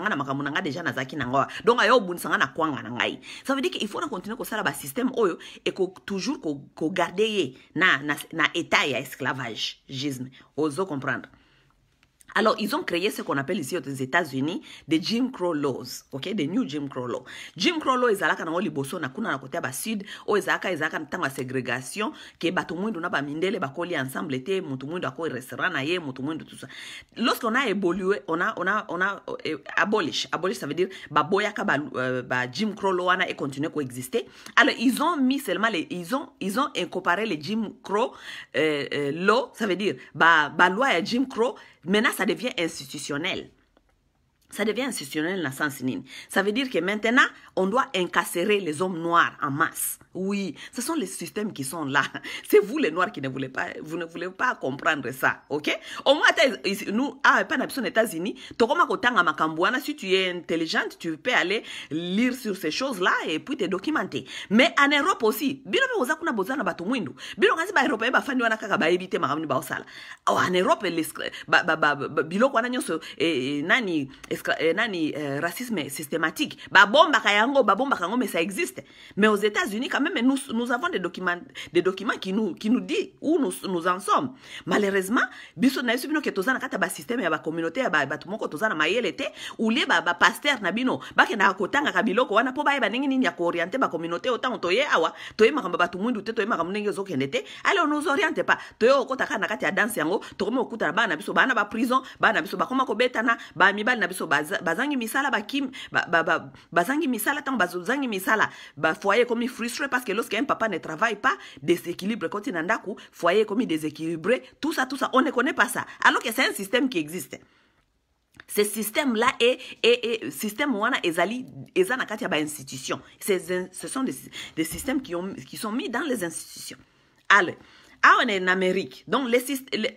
na makamuna na nga déjà na zaki na ngoa. Donc, ayo bundisanga na kwanga na ngai. Ça veut dire qu'il faut continuer ko sala ba système oyo, et ko toujours ko, garder na, na, na état ya esclavage, jisme. Ozo Brand. Alors, ils ont créé ce qu'on appelle ici aux États-Unis des Jim Crow laws, ok? Des new Jim Crow laws. Jim Crow Laws, ils na liboso na kuna na côté ba sud, o ils allaient na ntango la ségrégation ke bato mwindu na bamindele bakoli ensemble te, moto mwindu akoyi restaurant na ye, moto monde tout ça. Lorsqu'on a évolué, on a on a on a euh, abolish, abolish ça veut dire baboyaka ba, euh, Jim Crow laws wana et continuer coexister. Alors, ils ont mis seulement les ils ont ils ont incorporé les Jim Crow euh, euh, law, ça veut dire ba ba loi de Jim Crow Maintenant, ça devient institutionnel ça devient institutionnel la sansinine. Ça veut dire que maintenant, on doit incarcérer les hommes noirs en masse. Oui, ce sont les systèmes qui sont là. [LAUGHS] C'est vous les noirs qui ne voulez pas, vous ne voulez pas comprendre ça, ok? Au moins, nous, ah, pas aux États-Unis, si tu es intelligente, tu peux aller lire sur ces choses-là et puis te documenter. Mais en Europe aussi, bino oza kuna bozana bato mwindu. Bino kazi ba Europe ba fani wana kaka ba ebite makamni ba osala. Oh, en Europe, biloko wana nyoso, eh, eh, nani, eh, nani eh, racisme systématique babombaka yango babombaka yango mais ça existe mais aux États-Unis quand même nous, nous avons des documents des documents qui nous qui nous dit où nous, nous en sommes malheureusement biso na biso bino ke toza na kata ba système ya ba communauté ya bato moko toza na mayele te olie bapaster na bino bakendaka kotangaka biloko wana mpo bayeba ndenge nini ya kooriente bacommunauté otango toye awa toye makambo bato mwindu te toye makambo ndenge ezokende te ale nous oriente pa toye kokota kaka na kati ya danse yango tokomi kokutana bana na biso bana baprison bana na biso bakoma kobetana bamibali na biso bazangi misala bakim bazangi misala tant bazozangi misala foyer ekomi frustré parce que lorsque un papa ne travaille pas déséquilibre ekoti na ndako foyer ekomi déséquilibré tout ça tout ça on ne connaît pas ça alors que c'est un système qui existe ce système-là est, est, est système wana ezali ezana na kati ba institution ce sont des, des systèmes qui, ont, qui sont mis dans les institutions allez ah, on est en Amérique. Donc, les,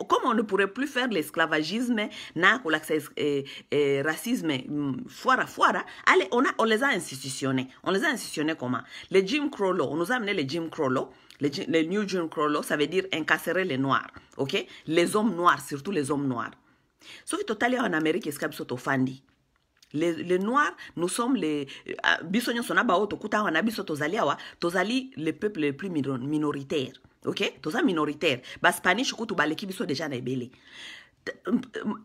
comme on ne pourrait plus faire l'esclavagisme, le euh, euh, racisme, mm, foire foire, allez, on, a, on les a institutionnés. On les a institutionnés comment Les Jim Crow on nous a amené les Jim Crow Law. Les, New Jim Crow ça veut dire incarcérer les Noirs, ok Les hommes noirs, surtout les hommes noirs. Sauf que tu en Amérique, au fandi. Les, noirs, nous sommes les... Les euh, nyonso na baoto kuta on tozali awa, tozali les peuples les plus minoritaires ok ça minoritaire ou tout déjà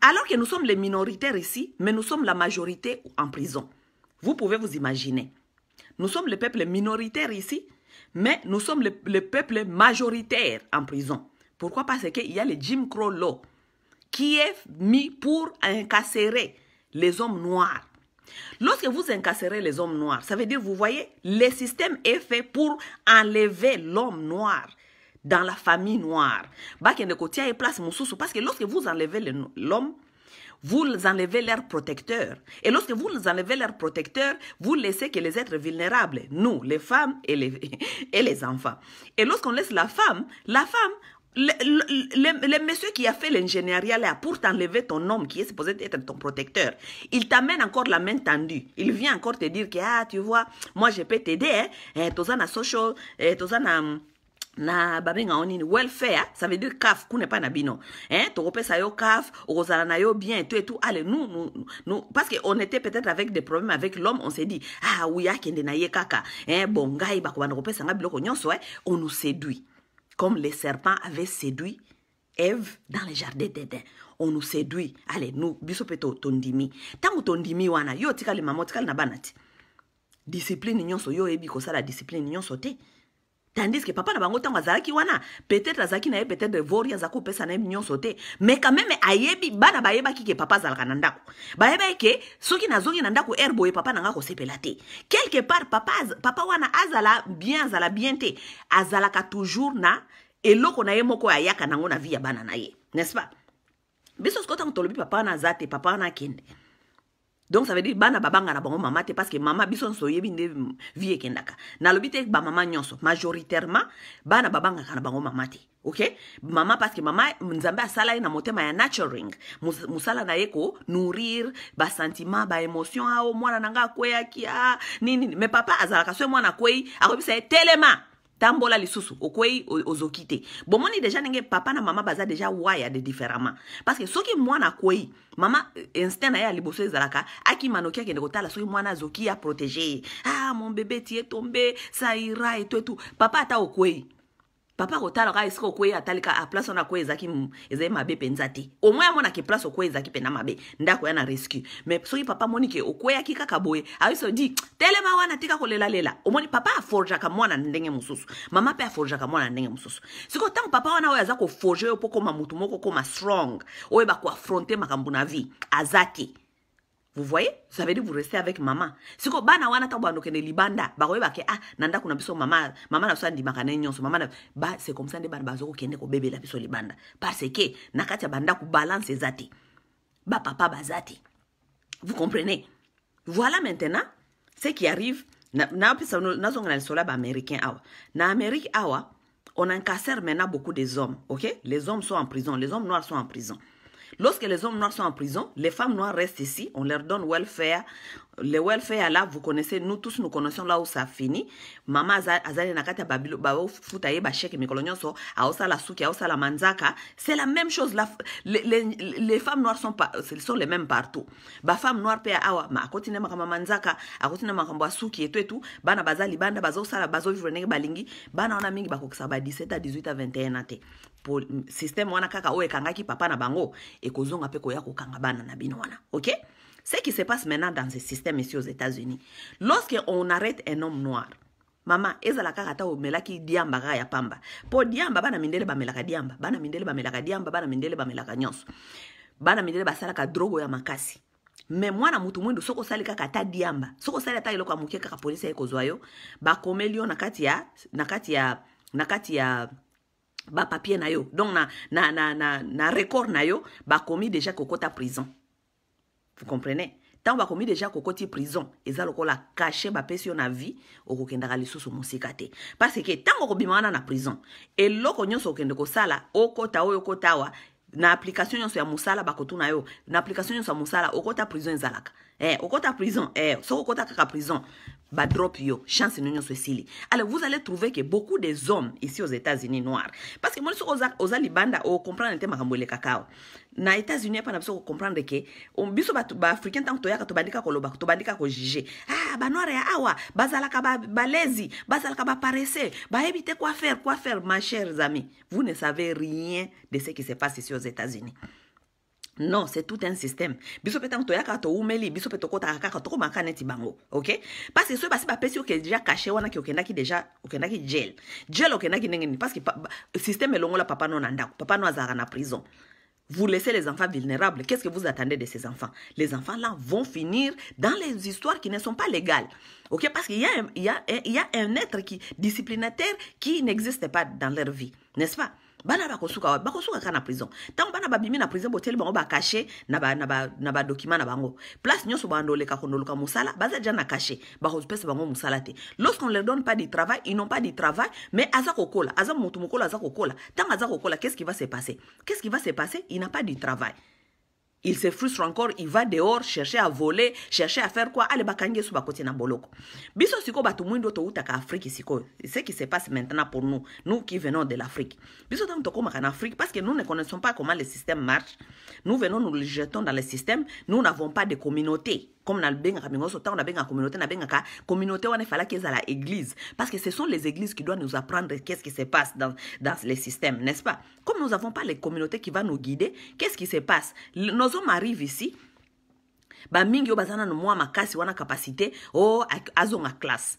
alors que nous sommes les minoritaires ici mais nous sommes la majorité en prison vous pouvez vous imaginer nous sommes le peuple minoritaire ici mais nous sommes le, peuple majoritaire en prison pourquoi parce qu'il y a le Jim Crow law qui est mis pour incarcérer les hommes noirs Lorsque vous incarcérez les hommes noirs, ça veut dire, vous voyez, le système est fait pour enlever l'homme noir dans la famille noire. est place parce que lorsque vous enlevez l'homme, vous enlevez leur protecteur. Et lorsque vous enlevez leur protecteur, vous laissez que les êtres vulnérables, nous, les femmes et les, [LAUGHS] et les enfants. Et lorsqu'on laisse la femme, la femme, le, monsieur qui a fait l'ingénierie là pour t'enlever ton homme qui est supposé être ton protecteur, il t'amène encore la main tendue. Il vient encore te dire que, ah, tu vois, moi je peux t'aider, hein, un eh, na babenga onini welfare ça veut dire caf kuna nabino. na to hein? sa yo kaf, okozala na yo bien et tout, allez nous, nous, nous, parce que on était peut-être avec des problèmes avec l'homme on s'est dit ah oui akende ah, na ye kaka hein? bon ngai bakobanda pesa nga biloko nyonso eh? on nous séduit comme les serpents avaient séduit Ève dans le jardin d'Eden, On nous séduit. Allez, nous, biso pe to tondimi. Tango tondimi wana, yo tikali mamot na banati. Discipline nyonso, yo ebi la discipline nyonso te. tandiske papa na bango ntango azalaki wana peut-être azalaki na ye peut-être vori aza kopesa na ye nyonso te mais quand même ayebi bana bayebaki ke papa azalaka na ndako bayebaki ke soki nazongi na ndako aire boye papa na nga kosepela te quelque part papa, papa wana azala bien azala bien te azalaka toujours na eloko na ye moko ayaka nango na vi ya bana na ye n'est ce pas biso sikotango tolobi papa wana aza te papa wana akende donc ça veut dire bana babanga na bango mama te parce que mama biso nyonso oyebi nde vie ekendaka nalobi te bamama nyonso majoritairement bana babangaka na bango mama te ok mama parce que mama nzambe asala ye na motema ya naturing mosala na ye konourrir basentiment baémotion ao ah, oh, mwana na nga akweyaki a ah, nini mais papa azalaka so mwana akwei akobisa ye telema tambola lisusu okwei ozoki te bomoni deja ndenge papa na mama baza deja waya de différemment parce que soki mwana akwei mama eh, instinct na ye ya liboso ezalaka akima noki akende kotala soki mwana azoki aprotege ye ah mon bebe tie tombe ça ira etu etu papa ata okwei papa kotalaka esika okoya atalika aplace wana koya ezalaki ezali mabe mpenza te au moins amonaki place okoya ezalaki mpena mabe ndako ya na rescue mais soki papa amoni ke okweyaki kaka boye ayeso di telema wana tika kolelalela omoni papa aforjaka mwana ndenge mosusu mama mpe aforjaka mwana ndenge mosusu sikoyo ntango papa wana oyo aza koforge oyo mpo koma motu moko koma strong oyo bakoafronte makambo na vie aza te vous voyez ça veut dire vous restez avec maman siko bana wana ta ne libanda bakoyeba ke ah nanda kuna biso mama mama na biso Maman, ne nyonso mama na ba c'est comme ça que ko baby la biso libanda parce que na banda ku balance zati ba papa ba zati. vous comprenez voilà maintenant ce qui arrive na na, na, na lisolo ya américain awa na amérique awa on incarcère maintenant beaucoup des hommes ok les hommes sont en prison les hommes noirs sont en prison Lorsque les hommes noirs sont en prison, les femmes noires restent ici, on leur donne welfare. Le welfare là, vous connaissez, nous tous nous connaissons là où ça finit. Mama azali nakata babilo bao futa ye chek mikolo nyonso, aosa la suki, aosa la manzaka. C'est la même chose, la, les, les, les femmes noires sont, pas, sont les mêmes partout. Ba femme noire pa awa, ma akoti ne makamba manzaka, akoti ma suki et tout et tout, bana bazali banda bazo sala bazo vivre balingi, bana ona mingi bakokisa ba 17 à 18 à 21 à systeme wana kaka oyo ekangaki papa na bango ekozonga mpe koya kokanga bana na bino wana ok ce qui se passe maintenant dans ce système ici aux états-unis lorsque on arrête un homme noir mama ezala kaka ata omelaki diamba kaka ya pamba mpo diamba bana mindele bamelaka diamba bana mindele bamelaka diamba bana mindele bamelaka nyonso bana mindele basalaka drogo ya makasi me mwana mutu mwindu soki osali kaka ata diamba soki osali ata eloko ya moke kaka polisi ayekozwa yo bakomeli yo na kati ya na kati ya na kati ya bapapier na yo donc na, na, na, na, na record na yo bakomi deja kokɔta prison vous comprenez ntango bakomi deja kokɔti prison eza lokola kashe bapesi yo na vie okokendaka lisusu mosika te parce ke ntango okobima wana na prison eloko nyonso okende kosala okota oyo okota awa na application nyonso ya mosala bakotuna yo na application nyonso ya mosala okota prison ezalaka eh, okota prison eh, soki okota kaka prison Badropio, yo, chance nous ceci. Alors vous allez trouver que beaucoup des hommes ici aux États-Unis noirs, parce que moi je aux Alibanda, on comprend le thème le cacao. Na États-Unis, pas besoin comprendre que on biso ba africain tant que to bandika ko loba, to bandika ko juger. Ah ba noir ya awa, bazala ka ba balezi, bazala ka ba paresseux, ba éviter quoi faire, quoi faire ma chers amis. Vous ne savez rien de ce qui se passe ici aux États-Unis non c'est tout un système biso mpe ntango toyaka toumeli biso mpe tokɔtaka kaka tokomaka neti bango ok parce que soki basi bapesi que déjà kashe qui okendaki déjà okendaki gel. Gel okendaki ndenge nini parce que le système la papa non andak papa no azalaka na prison Vous laissez les enfants vulnérables. Qu'est-ce que vous attendez de ces enfants Les enfants-là vont finir dans les histoires qui ne sont pas légales. ok Parce qu'il y, y, y, a un être qui, disciplinateur qui n'existe pas dans leur vie. N'est-ce pas bana bakosuka bakosuka kaka kana prison Tang bana babimi na prison boteli bango bakashe na bana na bango place bando bandoleka kondoluka mosala baza deja na kashe bakopesa bango mosala te lorsqu'on leur donne pas de travail ils n'ont pas de travail mais aza kokola aza motu mokolo aza kokola ntango aza kokola qu'est ce qui va se passer qu'est ce qui va se passer il n'a pas de travail il se frustre encore il va dehors chercher à voler chercher à faire quoi Allez, bakoti na boloko biso siko mwindo utaka afrique ce qui se passe maintenant pour nous nous qui venons de l'afrique biso to afrique parce que nous ne connaissons pas comment le système marche nous venons nous le jetons dans le système nous n'avons pas de communauté comme nabengaka mingo nyonso na benga communauté nabengaka communauté wana à la église parce que ce sont les églises qui doivent nous apprendre qu'est-ce qui se passe dans, dans les systèmes n'est-ce pas comme nous n'avons pas les communautés qui vont nous guider qu'est-ce qui se passe nos hommes arrivent ici bamingi oyo baza no mwa makasi wana capacité o oh, azonga classe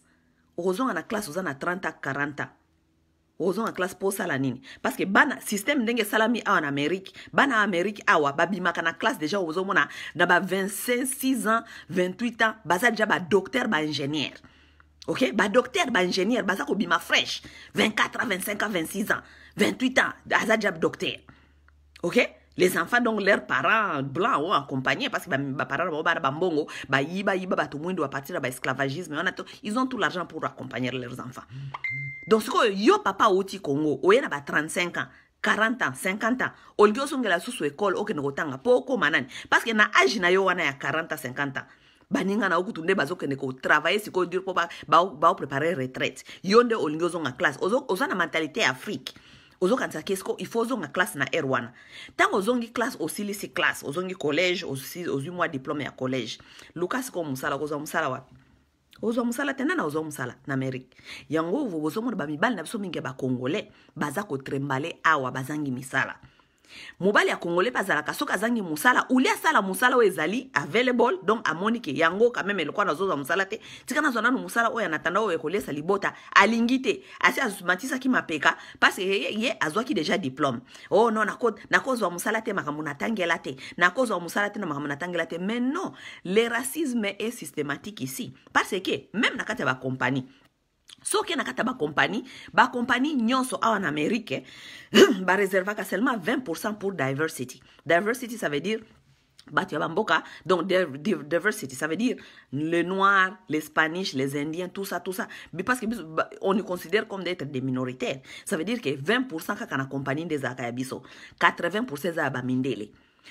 okozonga na classe ozana 30 40 ans ozo na classe pour la Parce que bana système ndenge salami awa na amérike bana ya amérique awa babimaka na classe déjà ozomona na ba 25 6 ans 28 ans baza déjà badocteur baingénieur ok badocteur baingénieur baza kobima fresh 24 25 ans 26 ans 28 ans aza déjà docteur ok les enfants donc leurs parents blancs ont accompagné parce que bah parents ont bah bambongo bah iba iba bah tout le monde doit partir bah esclavagisme ils ont tout l'argent pour accompagner leurs enfants donc ce que yo papa oti Congo il a 35 ans 40 ans 50 ans olingi osongela susu ok ne kotanga pas okóma nani parce que na age na yo wana ya 40 ans 50 ans baninga na okutu nde bazokende kotravaille sikoyo dur préparer préparer retraite yonde nde olingi la classe ont na mentalité afrique ozokanisa ke siko ifo ozonga classe na r wana ntango ozongi classe osilisi classe ozongi collège ozwi mwa diplome ya collège luka siko mosala kozwa mosala wapi ozwa mosala te nani ozwa mosala na amerike yango bozomona bamibali na biso mingi ya bacongolais baza kotrembale awa bazangi misala mobali ya congolais mpe azalaka soki azangi mosala uli asala mosala oyo ezali available donc amoni ke yango kameme lokwa nazozwa mosala te tika nazwa nano mosala oyo anatanda oyo ekoliesa libota alingi te asi amatisaki mapeka parce ye, ye azwaki deja diplome o oh, non nakozwa mosala te makambo natangela te nakozwa mosala te na makambo natangela te mais non le racisme est systématique ici parce que même na kati ya bacompagnie sokena kata ba compagnie nyonso awa en amerike [CLEARS THROAT] bareservaka seulement 20 pour diversity diversity ça veut dire ba donc diversity ça veut dire le noir les spanish les indiens tout ça tout ça mais parce qu'on on nous considère comme d'être des minoritaires ça veut dire que 20 quand na compagnie des ya biso 80 za des bamindele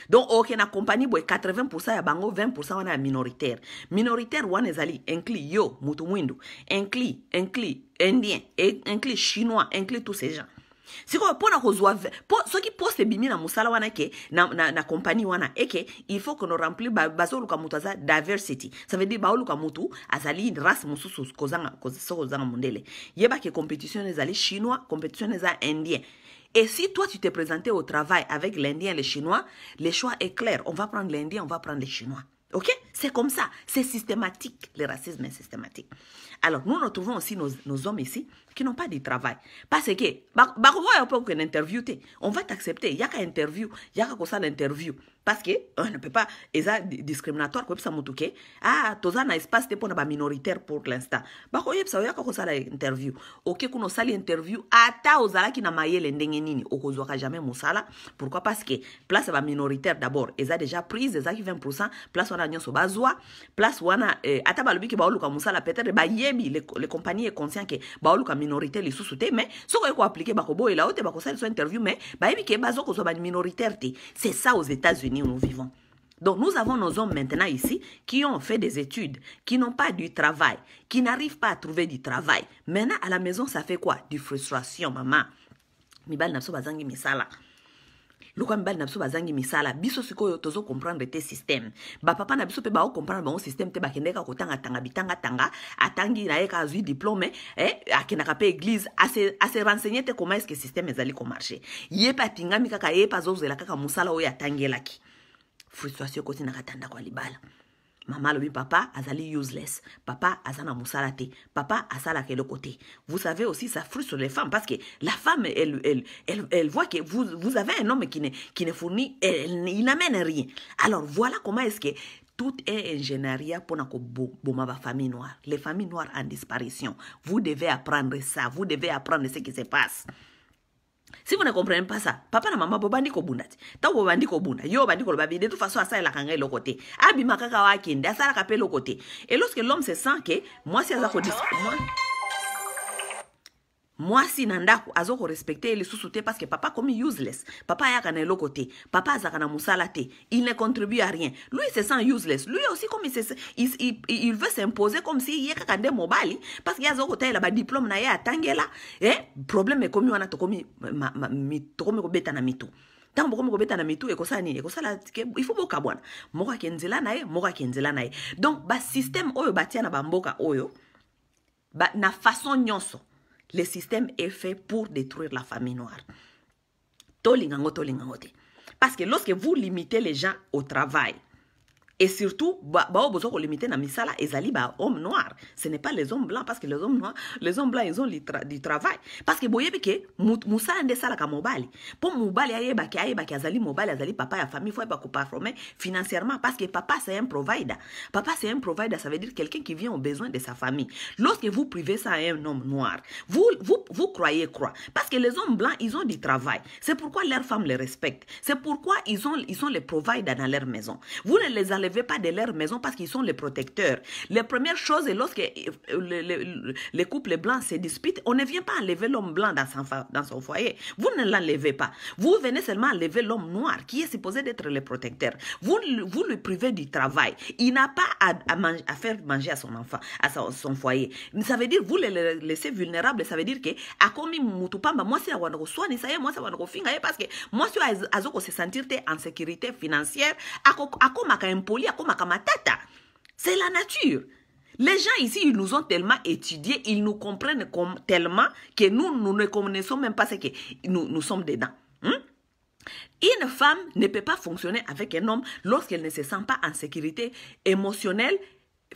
donc oke na compagnie boye 80 ya bango 20 wana ya minoritaire minoritaire wana ezali inclus yo motu mwindu inclus inclus indien inclus chinois inclus tous ces gens sikoyo mpo na kozwa po, soki poste ebimi na mosala wana ke na, na, na kompani wana eke il faut kono remplir bazoluka ba, ba moto aza diversity ça veut dire baoluka motu azali race mosusu kozanga, kozanga, kozanga mondele yeba ke compétition ezali chinois compétition eza indien Et si toi, tu t'es présenté au travail avec l'Indien et les Chinois, le choix est clair. On va prendre l'Indien, on va prendre les Chinois. OK C'est comme ça. C'est systématique. Le racisme est systématique. Alors, nous retrouvons aussi nos hommes ici qui n'ont pas de travail. Parce que, bakobo bah, ya peu qu'on interview te, on va t'accepter. Il y a qu'à interview, il y a qu'à ça l'interview. Parce que, on ne peut pas, et ça, discriminatoire, quoi, ça m'outouke. Ah, toza na espace te pour na minoritaire pour l'instant. bah quoi sa, yaka y qu'à ça l'interview. Ok, qu'on a ça l'interview, ata ozala qui na maye l'endenge nini, ka jamais sala Pourquoi? Parce que, place ba minoritaire d'abord, et ça déjà prise, et ça qui 20%, place wana nyon so bazwa, place wana, eh, ata balubi comme baoluka moussala, peut-être, ba yebi, les compagnies est conscient que baoluka minoritaire les sous te mais soki oye là bakoboyela bah te bakosalisa interview mais bayebi ke bazokozwa baminoritaire te c'est ça aux états-unis où nous vivons Donc nous avons nos hommes maintenant ici qui ont fait des études, qui n'ont pas du travail, qui n'arrivent pas à trouver du travail. Maintenant à la maison ça fait quoi Du frustration maman. Mibal na so bazangi misala. lokwa mibali na biso bazangi misala biso sikoyo tozokomprendre te systeme bapapa na biso mpe baokomprendre bango systeme te bakendaka kotangatanga bitangatanga atangi na ye ka azwi diplome eh, akendaka mpe eglize aserenseigne te koma eske systeme ezali komarche ye mpe atingami kaka ye mpe azozwela kaka mosala oyo atangelaki frustration ekotinaka ta ndako ya libala Maman lui, papa azali useless papa azana na papa azala le côté. vous savez aussi ça frustre les femmes parce que la femme elle, elle, elle, voit que vous, vous avez un homme qui ne, qui ne fournit elle, il n'amène rien alors voilà comment est-ce que tout est ingénierie pour la famille noire. Les familles noires en disparition. Vous devez apprendre ça. Vous devez apprendre ce qui se passe vous ne comprenez pas ça papa na mama bobandi bandiko bunda ti tango bandiko bunda yo bandiko loba de toute façon asalelaka ngai eloko te abima kaka awakende asalaka mpe eloko te et lorsque l'homme se sent que moi c'est aza moi... mwasi na ndako azokorespecte ye lisusu te parceke papa komi useless papa ayaka na eloko te papa azalaka na mosala te il ne contribue à rien lui se sent useless lui aussi comme il, se, il, il, il veut s'imposer comme si ye kaka nde mobali parceke ye azokotalela badiplome na ye atangela e eh? problème ekomi wana tokomi tokomi kobeta na mito ntango bokomi kobeta na mitu ekosala nini ekosala ke ifo boka bwana moko ayeke nzela na ye moko ayeke nzela na ye donc basysteme oyo batia na bamboka oyo ba, na façon nyonso Le système est fait pour détruire la famille noire. Parce que lorsque vous limitez les gens au travail, et surtout, bao besoin limiter na misala ezali ba homme noir. Ce n'est pas les hommes blancs parce que les hommes noirs, les hommes blancs ils ont du, travail. Parce que boyebi ke musala nde sala ka mobali. Po mobali que ke ayeba ke azali mobali azali papa ya famille faut ba financièrement parce que papa c'est un provider. Papa c'est un provider, ça veut dire quelqu'un qui vient aux besoins de sa famille. Lorsque vous privez ça à un homme noir, vous vous vous croyez quoi Parce que les hommes blancs ils ont du travail. C'est pourquoi leurs femmes les respectent. C'est pourquoi ils ont ils sont les providers dans leur maison. Vous ne les allez pas de leur maison parce qu'ils sont les protecteurs. Les premières choses, lorsque euh, les, couples blancs se disputent, on ne vient pas enlever l'homme blanc dans son, dans son foyer. Vous ne l'enlevez pas. Vous venez seulement enlever l'homme noir qui est supposé d'être le protecteur. Vous, vous le privez du travail. Il n'a pas à, à, faire manger à son enfant, à son, foyer. ça veut dire, vous le, laissez vulnérable. Ça veut dire que, à moi ça moi parce que moi je suis sentir en sécurité financière, c'est la nature. Les gens ici, ils nous ont tellement étudiés, ils nous comprennent tellement que nous, nous ne connaissons même pas ce que nous, nous sommes dedans. Hein? Une femme ne peut pas fonctionner avec un homme lorsqu'elle ne se sent pas en sécurité émotionnelle,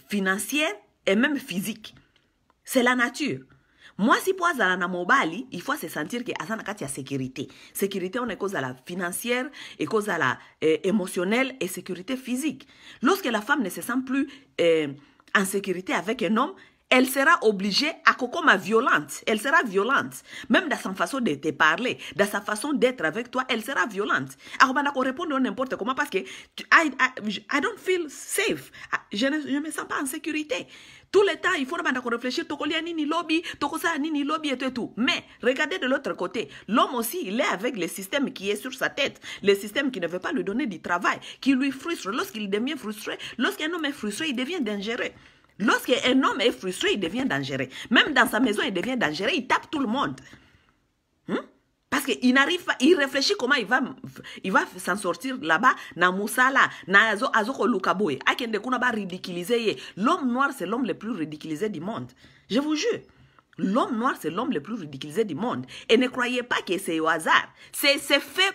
financière et même physique. C'est la nature si si azala na mobali il faut se sentir que sécurité. na kati ya sécurité sécurité à la financière à la eh, émotionnelle et sécurité physique lorsque la femme ne se sent plus eh, en sécurité avec un homme elle sera obligée à cocoma violente. Elle sera violente. Même dans sa façon de te parler, dans sa façon d'être avec toi, elle sera violente. Alors, ah, on répondre n'importe comment parce que I, don't feel safe. Ah, je ne me sens pas en sécurité. Tout le temps, il faut demander réfléchir, tokolia nini lobby, tokosa nini lobby et tout. Mais regardez de l'autre côté, l'homme aussi, il est avec le système qui est sur sa tête, le système qui ne veut pas lui donner du travail, qui lui frustre. Lorsqu'il devient frustré, lorsqu'un homme est frustré, il devient dangereux. Lorsqu'un homme est frustré, il devient dangereux. Même dans sa maison, il devient dangereux, il tape tout le monde. Hmm? Parce qu'il n'arrive il réfléchit comment il va, il va s'en sortir là-bas, na musala, na azoko lukaboye. Akende kuna ba ridiculiser L'homme noir, c'est l'homme le plus ridiculisé du monde. Je vous jure. L'homme noir, c'est l'homme le plus ridiculisé du monde. Et ne croyez pas que c'est au hasard. C'est fait,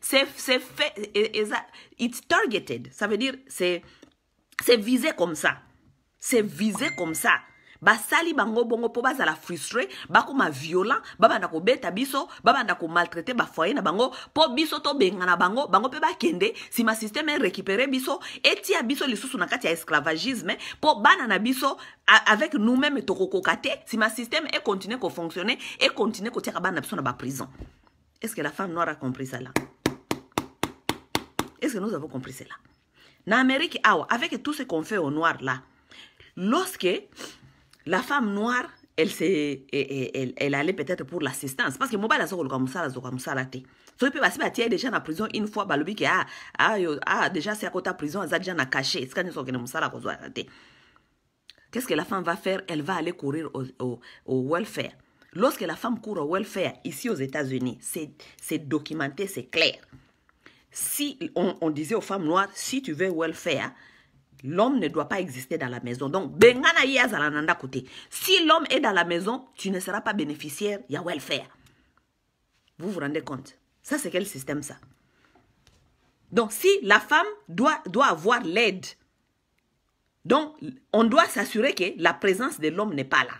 c'est fait, it's targeted. Ça veut dire, c'est visé comme ça. C'est visé comme ça basali bango bongo po bazala frustre bakoma violent na kobeta biso baba maltraiter ba bafoye na bango po biso to na bango bango kende bakende système système récupéré biso etia biso lisusu na kati ya esclavagisme po bana na biso avec nous-mêmes est continuer ko fonctionner et continuer ko kotiaka bana na biso na prison est ce que la femme noire a compris cela est ce que nous avons compris cela na amérique awa avec tout ce qu'on fait au noir là lorsque la femme noire, elle, elle, elle, elle allait peut-être pour l'assistance. Parce que moi, je suis so pas si batia est déjà en prison une fois balobi a ah, ah, ah déjà à côté prison caché ce ne qu'est-ce que la femme va faire elle va aller courir au, au, welfare lorsque la femme court au welfare ici aux états-unis c'est documenté c'est clair si on, on disait aux femmes noires si tu veux welfare L'homme ne doit pas exister dans la maison. Donc, Si l'homme est dans la maison, tu ne seras pas bénéficiaire, il y a welfare. Vous vous rendez compte Ça, c'est quel système ça Donc, si la femme doit, doit avoir l'aide, donc on doit s'assurer que la présence de l'homme n'est pas là.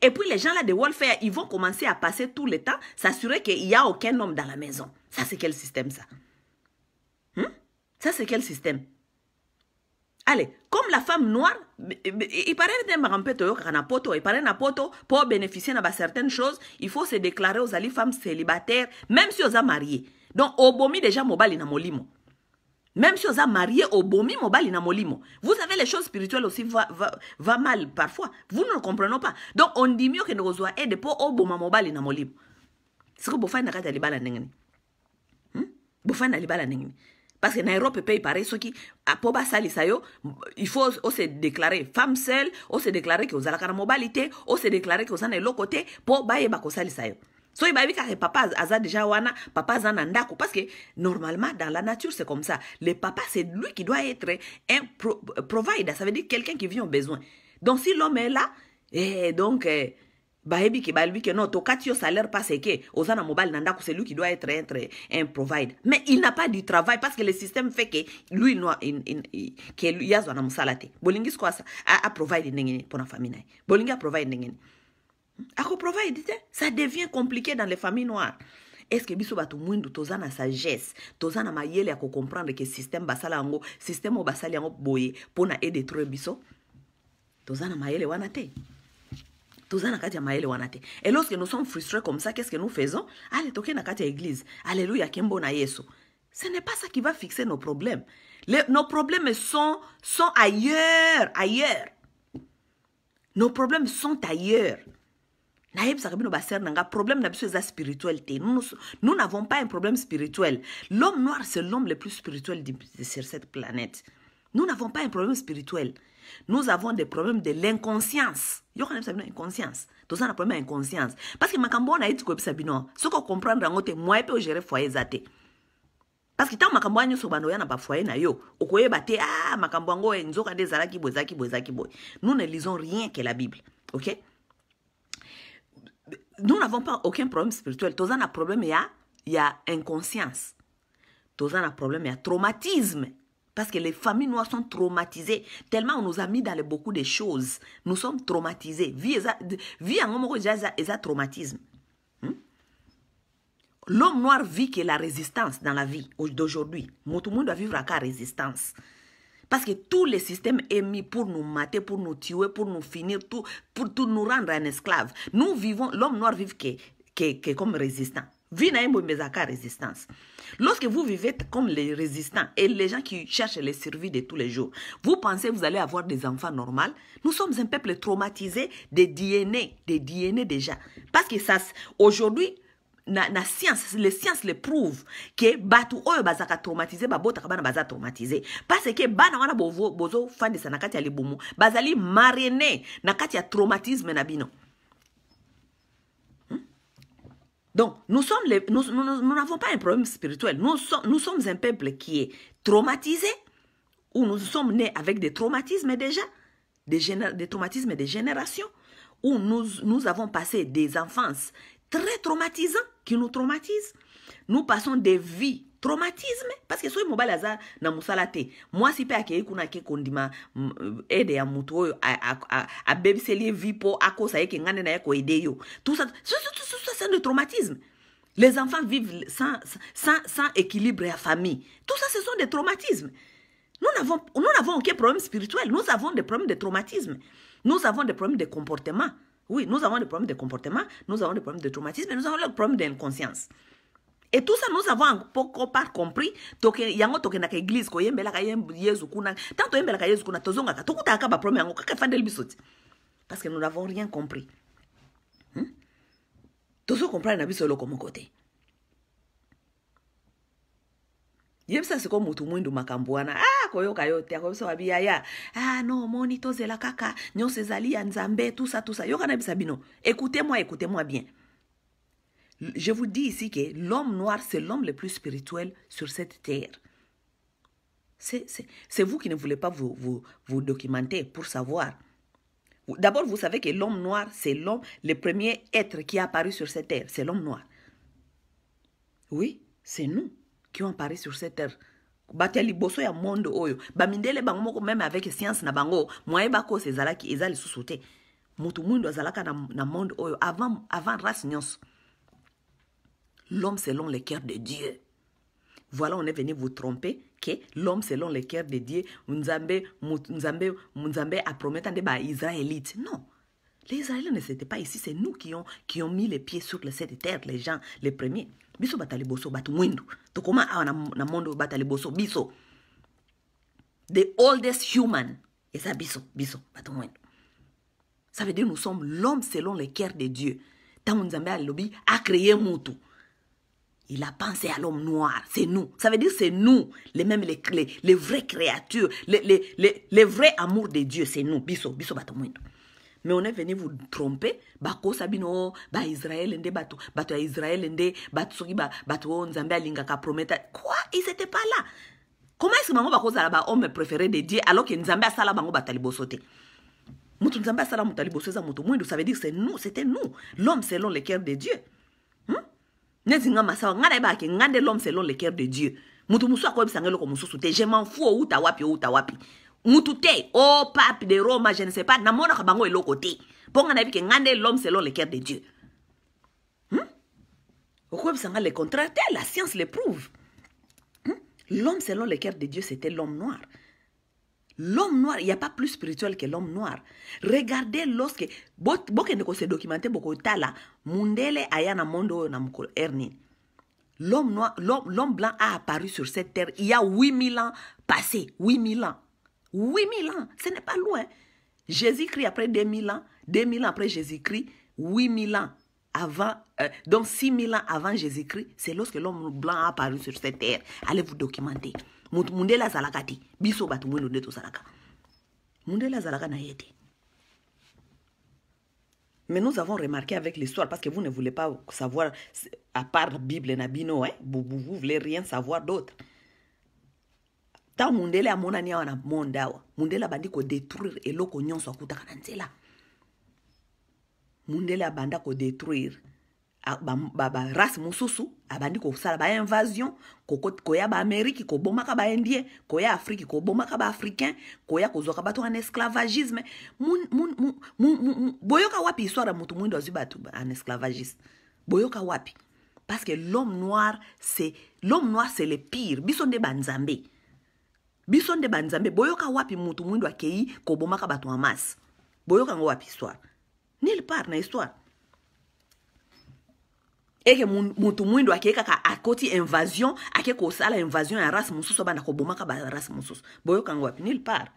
Et puis les gens là de welfare, ils vont commencer à passer tout le temps, s'assurer qu'il n'y a aucun homme dans la maison. Ça, c'est quel système ça hmm? Ça, c'est quel système Allez, comme la femme noire, il paraît un peu na poto, il paraît un poto pour bénéficier de certaines choses, il faut se déclarer aux ali femmes célibataires, même si on a marié. Donc Obomi déjà mobali na molimo. Même si on a marié Obomi mobali na molimo. Vous savez les choses spirituelles aussi va, mal parfois. Vous ne le comprenez pas. Donc on dit mieux que nous avons aide pour au mobali na molimo. C'est que vous faites na kata libala ndengani. Vous hmm? faites na libala parce que Nairobi pays pareil qui... Ah, pour basalisa yo il faut se déclarer femme seule se déclarer qu'on a la mobilité on se déclarer ke oza l'autre pour pour mpo ça. kosalisa yo soki bayebi kaka papa aza déjà wana papa aza ndako parce que normalement dans la nature c'est comme ça le papa c'est lui qui doit être un euh, provider ça veut dire quelqu'un qui vient au besoin donc si l'homme est là et eh, donc eh, bayebi ke balobi ke non tokati yo salaire parce que oza na mobali na ndako c'est lui qui doit être être un provide mais il n'a pas du travail parce que le système fait ke lui no ke ye azwa na mosala te bolingi siko aprovide ndenge nini mpona famille na ye bolingi aprovide ndenge nini hmm? akoprovide te ça devient compliqué dans les familles noires estce biso bato mwindu toza na sagesse toza na mayele ya kocomprendre ke système basala yango système oyo basali yango boye mpo na edétruire biso toza na mayele wana te et lorsque nous sommes frustrés comme ça qu'est-ce que nous faisons Allez, tokee na kati Alléluia, église Alléluia, kembo na yesu ce n'est pas ça qui va fixer nos problèmes nos problèmes sont, sont ailleurs ailleurs nos problèmes sont ailleurs nous n'avons pas un problème spirituel l'homme noir c'est l'homme le plus spirituel sur cette planète nous n'avons pas un problème spirituel nous avons des problèmes de l'inconscience yo kana bisa bino inconscience Parce un problème inconscience parceke makambo oyo ce koyebisa sabino c'est que moi, te mwaye gérer ogere foyer Parce que parceke ntango makambo wana nyonso banda oya na bafoyer na yo okoyé te ah makambo yango nzoka nde ezalaki boye ezalaki boye ezalaki boye nous ne lisons rien que la bible ok nous n'avons pas aucun problème spirituel toza un problème Il ya a inconscience toza un problème Il y ya traumatisme parce que les familles noires sont traumatisées. Tellement on nous a mis dans beaucoup de choses. Nous sommes traumatisés. Vie en homme, déjà, traumatisme. Hmm? L'homme noir vit que la résistance dans la vie d'aujourd'hui. Tout le monde doit vivre à la résistance. Parce que tout le système est mis pour nous mater, pour nous tuer, pour nous finir, tout, pour tout nous rendre un esclave. Nous vivons, l'homme noir vit que, que, que comme résistant. Vie résistance. Lorsque vous vivez comme les résistants et les gens qui cherchent les survies de tous les jours, vous pensez que vous allez avoir des enfants normaux. Nous sommes un peuple traumatisé des DNA, des DNA déjà. Parce que ça, aujourd'hui, la science les sciences le prouve ke bato oyo bazalaka traumatise babotaka bana baza traumatisé, parce que na wana fan de kati ya libumu bazali marene na a traumatisme na bino Donc, nous n'avons nous, pas un problème spirituel. Nous, nous sommes un peuple qui est traumatisé, où nous sommes nés avec des traumatismes déjà, des, des traumatismes des générations, où nous, nous avons passé des enfances très traumatisantes qui nous traumatisent. Nous passons des vies traumatisme parce que si aza na mosala te mwasi mpe kuna kondima euh, aide ya mutu oyo a ke na Tout ça, c'est de traumatisme les enfants vivent sans, sans, sans équilibre à famille tout ça ce sont des traumatismes nous n'avons aucun problème spirituel nous avons des problèmes de traumatisme nous avons des problèmes de comportement oui nous avons des problèmes de comportement nous avons des problèmes de traumatisme mais nous avons le problème d'inconscience et tout ça nous avons encore pas compris toke yango tokendaka église koyembelaka yezu kuna ntango toyembelaka yezu kuna tozongaka tokutaka ka baproblème yango kaka efandeli biso ti parce que nous n'avons rien compris hmm? tozo comprendre na biso eloko moko te yebisa sikoyo motu mwindu makambo wana ah, koyoka yo te akoyebisa babi yaya ah, no omoni tozela kaka nyonso ezali ya nzambe tusa tusa yoka na yebisa bino écoutez moi écoutez moi bien Je vous dis ici que l'homme noir, c'est l'homme le plus spirituel sur cette terre. C'est vous qui ne voulez pas vous, vous, documenter pour savoir. D'abord, vous savez que l'homme noir, c'est l'homme, le premier être qui a apparu sur cette terre, c'est l'homme noir. Oui, c'est nous qui ont apparu sur cette terre. ya monde oyo bamindele bango avec avant, l'homme selon le cœur de Dieu. Voilà, on est venu vous tromper que l'homme selon le cœur de Dieu, Nzambe, Nzambe, Nzambe a promis des Israélites. Non. Les Israélites, ne s'étaient pas ici, c'est nous qui ont, qui ont mis les pieds sur cette terre, les gens, les premiers. Biso batali boso batu mwindu. Tokoma awa na mondo batali boso biso. The oldest human. Et ça biso, biso batu mwindu. Ça veut dire nous sommes l'homme selon le cœur de Dieu. Tant Nzambe a a créé Moutou. Il a pensé à l'homme noir, c'est nous. Ça veut dire c'est nous, les mêmes, les, les, les vraies créatures, les, les, les, vrais amours de Dieu, c'est nous. Biso, biso batomwendo. Mais on est venu vous tromper. Bako sabino, ba Israël nde bato, bato ya Israël nde, bato soki ba, bato nzambe ka prometa. Quoi? Ils étaient pas là. Comment est-ce que maman bako Zalaba, ba homme préféré de Dieu alors que nzambe sala bango batalibosote? Moutou nzambe asala moutalibosote za moutou mouindou, ça veut dire c'est nous, c'était nous. L'homme selon le cœur de Dieu nezinga masawa ngai ngande ake l'homme selon le cœur de dieu mutu mosusu akoyebisanga ko mosusu te je m'en fous ta wapi ta wapi mutu te oh pape de roma je ne sais pas namonaka bango eloko te Bon ngai nayebi ke ngai l'homme selon le cœur de dieu hmm? le contraire la science le prouve hmm? l'homme selon le cœur de dieu c'était l'homme noir L'homme noir, il n'y a pas plus spirituel que l'homme noir. Regardez lorsque boke se documenté ayana L'homme noir, l'homme blanc a apparu sur cette terre il y a 8000 ans passé, 8000 ans. 8000 ans, ce n'est pas loin. Jésus-Christ après 2000 ans, 2000 ans après Jésus-Christ, 8000 ans avant, euh, donc 6000 ans avant Jésus-Christ, c'est lorsque l'homme blanc a apparu sur cette terre. Allez vous documenter mais nous avons remarqué avec l'histoire parce que vous ne voulez pas savoir à part bible et Nabino, hein, vous, voulez rien savoir d'autre Tant que a amonani awa que vous awa détruire, na détruire. Ah, barase mosusu abandi kosala bainvasion koya baameriki kobomaka baindien koya afriki kobomaka baafricain koya kozwaka bato wana esclavagisme boyoka wapi histoire ya motu mwindo azwi bato en esclavagisme boyoka wapi parce que l'homme noir c'est l'homme noir c'est le pire biso nde banzambe biso nde banzambe boyoka wapi motu mwindo akei kobomaka bato ya masi boyokango wapi histoire nile part na histoire que eke mutu mwindo akiyeka à akoti invasion akiyeka osala invasion ya rasi mosusu ka kobomaka barasi mosusu Boyo wapi nil part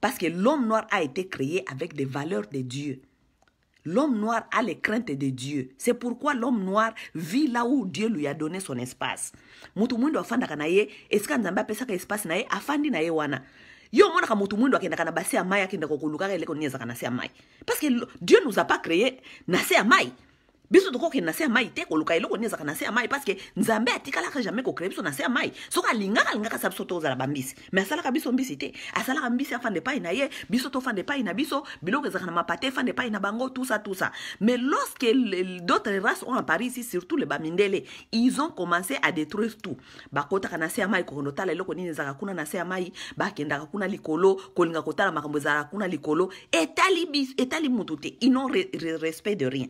parce que l'homme noir a été créé avec des valeurs de dieu l'homme noir a les craintes de dieu c'est pourquoi l'homme noir vit là où dieu lui a donné son espace mutu mwindo afandaka kana ye esika nzambe ka espace na ye afandi na ye wana yo omonaka motu mwindo akendaka na base ya mai akendaka koluka ka eleko nini ezalaka kana se ya dieu nous a pas créé na se ya mai biso tokokende na se ya mai te koluka eloko nini ezalaka na se ya mai parceke nzambe atikalaka jamai kokrea biso na se ya mai soki alingaka alingaka asa biso tozala bambisi me asalaka biso mbisi te asalaka mbisi afanda epai na ye biso tofanda epai na biso biloko ezalaka na mapate efanda epai na bango tusa tusa mais lorsque d'autres races ont apparu ici surtout le bamindele ils ont commencé à détruire tout bakotaka na se ya mai kokondo tala eloko nini ezalaka kuna na se ya mai bakendaka kuna likolo kolinga kotala makambo ezalaka kuna likolo etali, etali mutu te ils n'ont respect de rien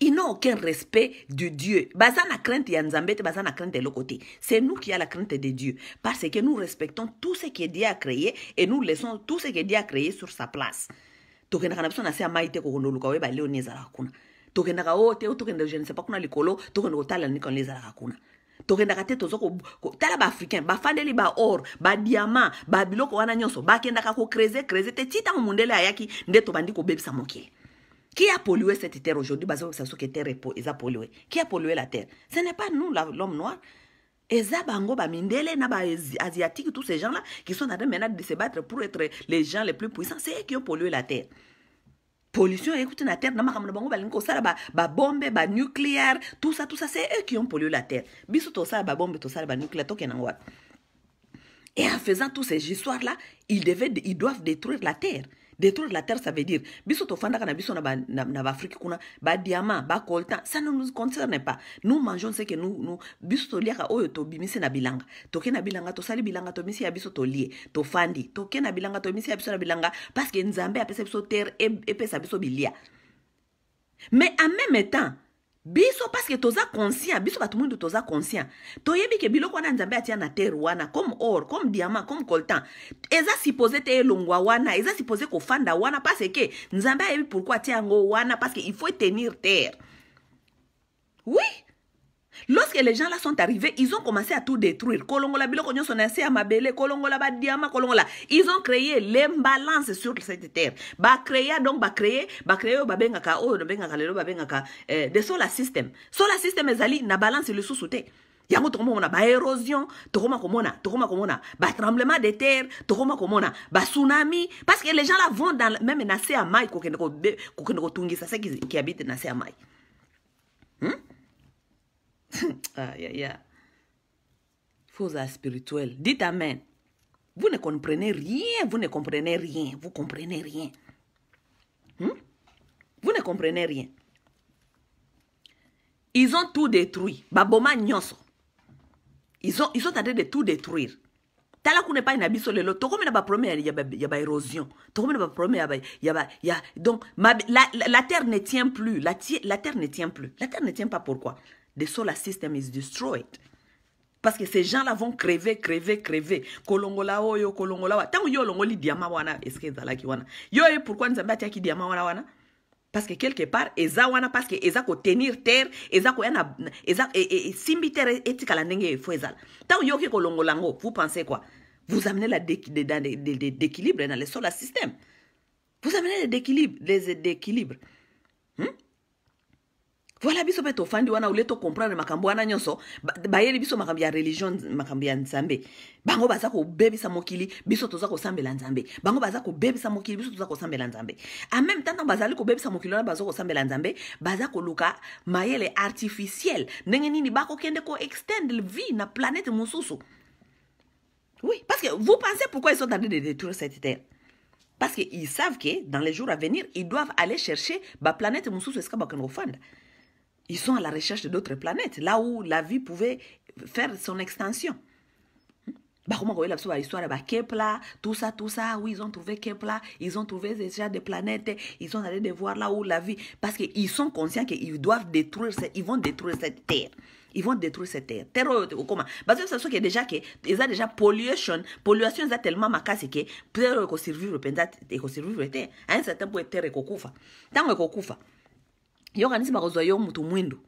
ils n'ont aucun respect de Dieu. Bazana crainte Yanzambete, Bazana crainte le côté. C'est nous qui a la crainte de Dieu. Parce que nous respectons tout ce que Dieu a créé et nous laissons tout ce que Dieu a créé sur sa place. tokendaka na biso na se ya mai te kokondoluka oyeba leo nde ezalaka kuna tokendaka o oh, te oh, tokenda je ne sais pas kuna likolo tokende kotala nini kano ezalaka kuna tokendaka te toza kotala baafricain bafandeli baor badiama babiloko wana nyonso bakendaka creuser, creuser. te ti ntango mondele ayaki nde tobandi kobebisa mokili qui a pollué cette terre aujourd'hui Qui a pollué la terre Ce n'est pas nous, l'homme noir. Eza Bango, tous ces gens-là qui sont en train de se battre pour être les gens les plus puissants, c'est eux qui ont pollué la terre. Pollution, écoutez, la terre, la Bango, nucléaire, tout ça, tout ça, c'est eux qui ont pollué la terre. Bisou bombe, ça, Ba nucléaire, Et en faisant toutes ces histoires-là, ils, ils doivent détruire la terre. détruire la terre ça veut dire biso tofandaka na biso na baafrike kuna badiama bacoltan ça ne nous concerne pas nous mangeons ce que nous, nous biso toliaka oyo tobimisi na bilanga toke na bilanga tosali bilanga tomisi ya biso tolie tofandi toke na bilanga tomisi ya biso na bilanga parce que nzambe apesa biso terre epesa biso bilia mais en même temps biso parceke toza conscient biso bato mwindu toza conscient toyebi ke biloko wana nzambe atia na terre wana comme or comme diamant comme coltan eza supposé te elongwa wana eza supposé kofanda wana parceke nzambe ayebi pourkui atia yango wana parceke il faut etenir terre oui Lorsque les gens là sont arrivés, ils ont commencé à tout détruire. Kolongola biloko nyonso na se ya mabele, kolongola ba diama, kolongola. Ils ont créé l'imbalance sur cette terre. Ba créer donc ba créer, ba créer ba bengaka o ba bengaka lelo ba bengaka euh, de solar system. Solar system ezali na balance le sous sauté. yango érosion baérosion tokoma komona tokoma komona tremblement de terre tokoma komona tsunami parce que les gens là vont dans, même na se ya mai kokende tungisa se qui habite na se ya mai hmm? aïe, aïe, aïe. Faux spirituel. Dites Amen. Vous ne comprenez rien, vous ne comprenez rien, vous comprenez rien. Hmm? Vous ne comprenez rien. Ils ont tout détruit. nyonso. Ils ont, ils ont de tout détruire. tala kuna a donc la, la, terre ne tient plus la, la terre ne tient plus la terre ne tient pas pourquoi the solar system is destroyed parce que ces gens-là vont crever crever crever kolongola oyo kolongola wa ntango yo longoli diama wana eske ezalaki wana yo pourquoi nous nzambe atiaki diama wana wana parce que quelque part eza wana parce que eza tenir terre eza koya na eza esimbi e, e, e terre etikala ndenge efo ezala yo ki kolongola yango vous pensez quoi vous amenez la d'équilibre dans le solar system vous amenez les déséquilibre voilà biso mpe tofandi wana ole comprendre makambo wana nyonso bayeli biso makambo ya religion makambo ya nzambe bango baza kobebisa mokili biso toza kosambela nzambe bango baza kobebisa mokili biso toza kosambela nzambe en même temps ntango bazali kobebisa mokili wana baza kosambela nzambe baza koluka mayele artificiel ndenge nini bakokende koextende vie na planète mosusu oui parce que vous pensez pourquoi ils sont en train de détruire cette terre parce qu'ils savent que dans les jours à venir, ils doivent aller chercher la planète Moussousou Eska Bakanofanda. Ils sont à la recherche d'autres planètes, là où la vie pouvait faire son extension. Hmm? Bah, l'histoire bah, Kepler, tout ça, tout ça, oui, ils ont trouvé Kepler. ils ont trouvé déjà des planètes, ils sont allés voir là où la vie, parce qu'ils sont conscients qu'ils doivent détruire, ils vont détruire cette terre. Ils vont détruire cette terre. Terre euh, comment Parce que ça que déjà que ils ont déjà pollution, pollution ont tellement casse que terre survivre pendant et survivre terre. À un certain point terre est Tant que yo kanisi bakozwa yo motu mwindu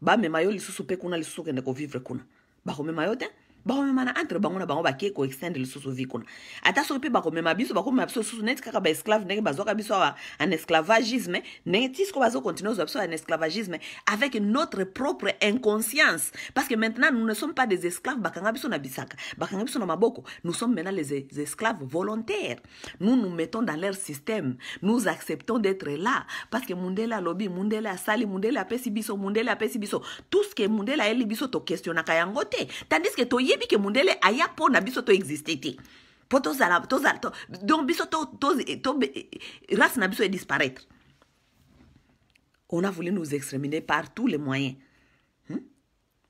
bamema yo lisusu mpe kuna lisusu okende kovivre kuna bakomema yo te bakomemana entre bango na bango bake koextende lisusu vi kuna ata soki mpe bakomema biso bakomema biso lisusu neti kaka baesclave ndenge bazwaka biso awa en esclavagisme ndenge ti siko bazokontinue ozwa biso en esclavagisme avec notre propre inconscience parce que maintenant nous ne sommes pas des esclaves bakanga biso na bisaka bakanga biso na maboko nous sommes maintenant les esclaves volontaires nous nous mettons dans leur système nous acceptons d'être là parce que mundele alobi mundele asali mundele apesi biso mundele apesi biso tout ce que mundele ayeli biso toquestionaka yango te tandis que toi toyebi ke mundele aya mpo na biso toexiste te mpo tozala tous, to, donc biso to, to, to, race na biso disparaître. on a voulu nous exterminer par tous les moyens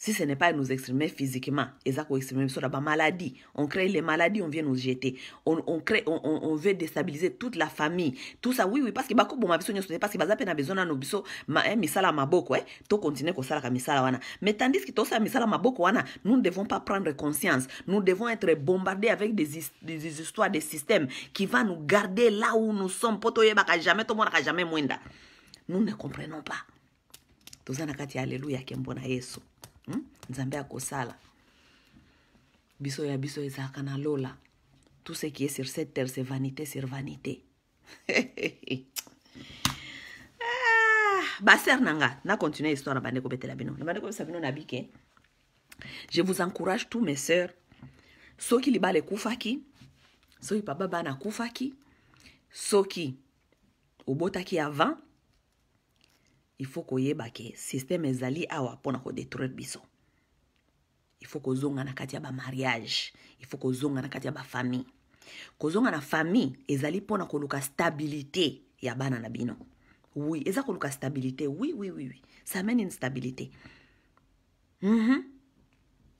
si ce n'est pas nous exprimer physiquement, et ça sur la maladie, on crée les maladies, on vient nous jeter, on, on crée, on, on, on, veut déstabiliser toute la famille, tout ça, oui, oui, parce que bako bon ma biso nyoso, parce que a pas besoin na biso, ma, eh, misala maboko, eh, toi continuer ko sala ka misala wana. Mais tandis que toi ça misala maboko wana, nous ne devons pas prendre conscience, nous devons être bombardés avec des, des histoires, des systèmes qui vont nous garder là où nous sommes, poto yebaka jamais, to monaka jamais mwenda. Nous ne comprenons pas. ça, kati, alléluia, kembo na yesu. Hmm? nzambe hmm? akosala biso ya biso ezalaka na lola tout ce qui est sur cette terre c'est vanité sur vanité [LAUGHS] ah, basere na nga nacontinue histoire na bandeko betela bino na bandeko bisa bino nabi ke je vous encourage tous mes sœurs soki libala ekufaki soki papa bana akufaki soki obotaki avant ifo koyeba ke systeme ezali awa mpona kodetruire biso ifo kozonga na kati ya bamariage ifo kozonga na kati ya bafamille kozonga na famille ezali mpona koluka stabilité ya bana na bino oui eza koluka stabilité oui oui oui, oui. ça mène une stabilité mm -hmm.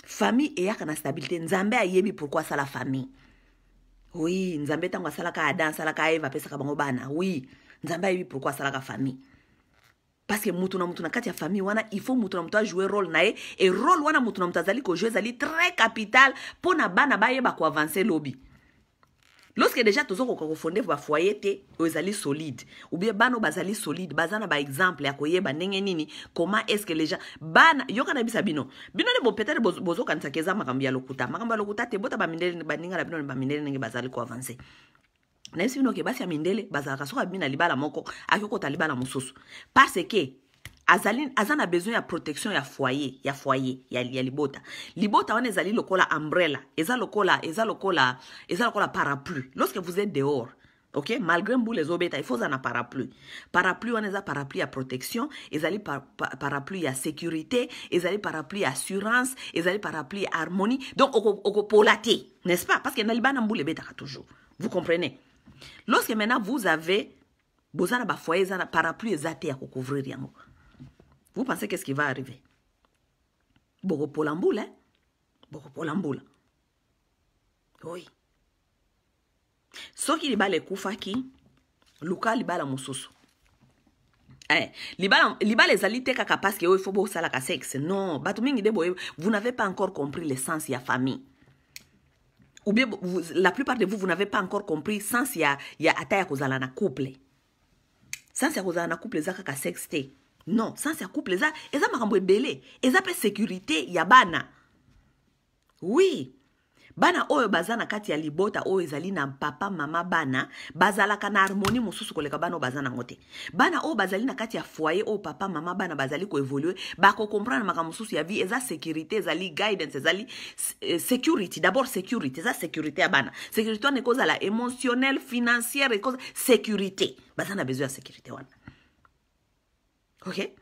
famille eyaka na stabilité nzambe ayebi pourkui asala famille oui nzambe ntango asalaka adam asalaka eva apesaka bango bana oui nzambe ayebi pourkui asalaka famille parceke moto na moto na kati ya famille wana il faut moto na moto ajoue role na ye e role wana moto na moto azali kojoue ezali très capital mpo na bana bayeba koavance lobi lorsque déjà tozokoka kofonde bafoyer te oyo ezali solide oubien bana oyo bazali solide baza na baexemple ya koyeba ndenge nini comment est ce que les gens bana yoka na bisa bino bino nde bopeutêtre bozokanisaka eza makambo ya lokuta makambo ya lokuta te bota baninga na bino bamindele ndenge bazali koavance nayebi soki noke basi ya mindele bazalaka soki abibi na libala moko akokota libala mosusu parce que azaline aza besoin a protection ya foyer ya foyer ya, ya libota libota wana ezali lokola umbrella eza lokola eza lokola eza lokola parapluie lorsque vous êtes dehors ok malgré les ezobeta il faut un parapluie parapluie est eza parapluie à protection ezali par, par, parapluie à sécurité ezali parapluie assurance ezali parapluie harmonie donc okopola oko te n'est ce pas parce que na libala les toujours vous comprenez lorsque maintenant vous avez bozala bafoyer eza na parapluie eza te ya kocouvrir yango vous pensez qu'est ce qui va arriver bokopola mbula eh? bokopola mbula oui soki libala ekufaki luka libala mosusu Eh, libala, libala ezali te kaka parceke oyo fo bosalaka sexe non bato mingi nde boye vous n'avez pas encore compris l'essence ya famille ou bien la plupart de vous, vous n'avez pas encore compris sans il y a ya kozala na couple. Sans il y a un couple ça a sex Non, sans il y a couple ça m'a makambo ebele. ça pe sécurité y a bana. Oui. bana oyo baza na kati ya libota oyo ezali na papa mama bana bazalaka na harmonie mosusu koleka bana oyo baza nango te bana oyo bazali na kati ya foyer oyo papa mama bana bazali koevolue bakokomprendre makambo mosusu ya vie eza sécurité ezali guidance ezali eh, security d'abord security eza sécurité ya bana sécurité wana ekozala émotionnel financière ekoza sécurité baza na besoin ya sécurité wana ok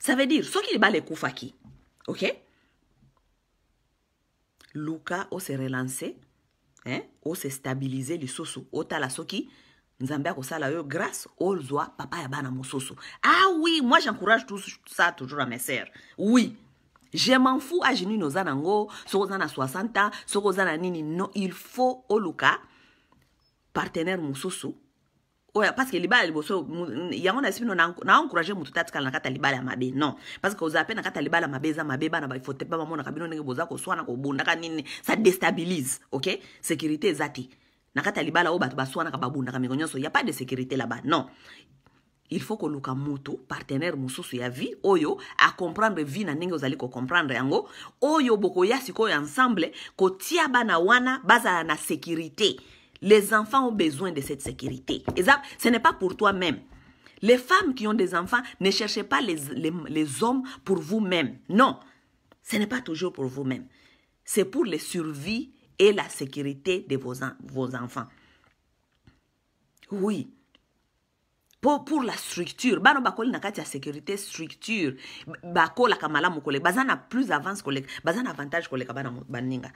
ça veut dire soki libala ekufaki ok Luka o se relancer, hein, o se stabiliser soso. au tala soki, nzambe akosala yo grâce zoa, papa yabana bana soso. Ah oui, moi j'encourage tout ça toujours à mes sœurs. Oui. Je m'en fous à genoux nos anango, sokozana 60 ans, sokozana nini. Non, il faut au Luka partenaire soso. oyo parceke libala liboso yango na esimi no na encourage motu te atikala na kati ya libala ya mabe non parceke ozala mpe na kati ya libala mabe eza mabe bana baifote mpe bamonaka bino ndenge boza koswana kobundaka nini ça déstabilise ok sécurité eza te na kati ya libala oyo bato baswanaka babundaka miko nyonso ya pas de sécurité là-bas non il faut koluka moto partenaire mosusu ya vie oyo acomprendre vie na ndenge ozali kocomprendre yango oyo bokoya sikoyo ensemble kotia bana wana bazala na sécurité Les enfants ont besoin de cette sécurité. ce n'est pas pour toi-même. Les femmes qui ont des enfants, ne cherchez pas les, les, hommes pour vous-même. Non, ce n'est pas toujours pour vous-même. C'est pour la survie et la sécurité de vos, vos enfants. Oui. Pour, pour la structure, bano bakoli na kati ya sécurité structure, bakolaka sécurité, tu baza Bazana plus avance kole. Bazana avantage kole kabana baninga.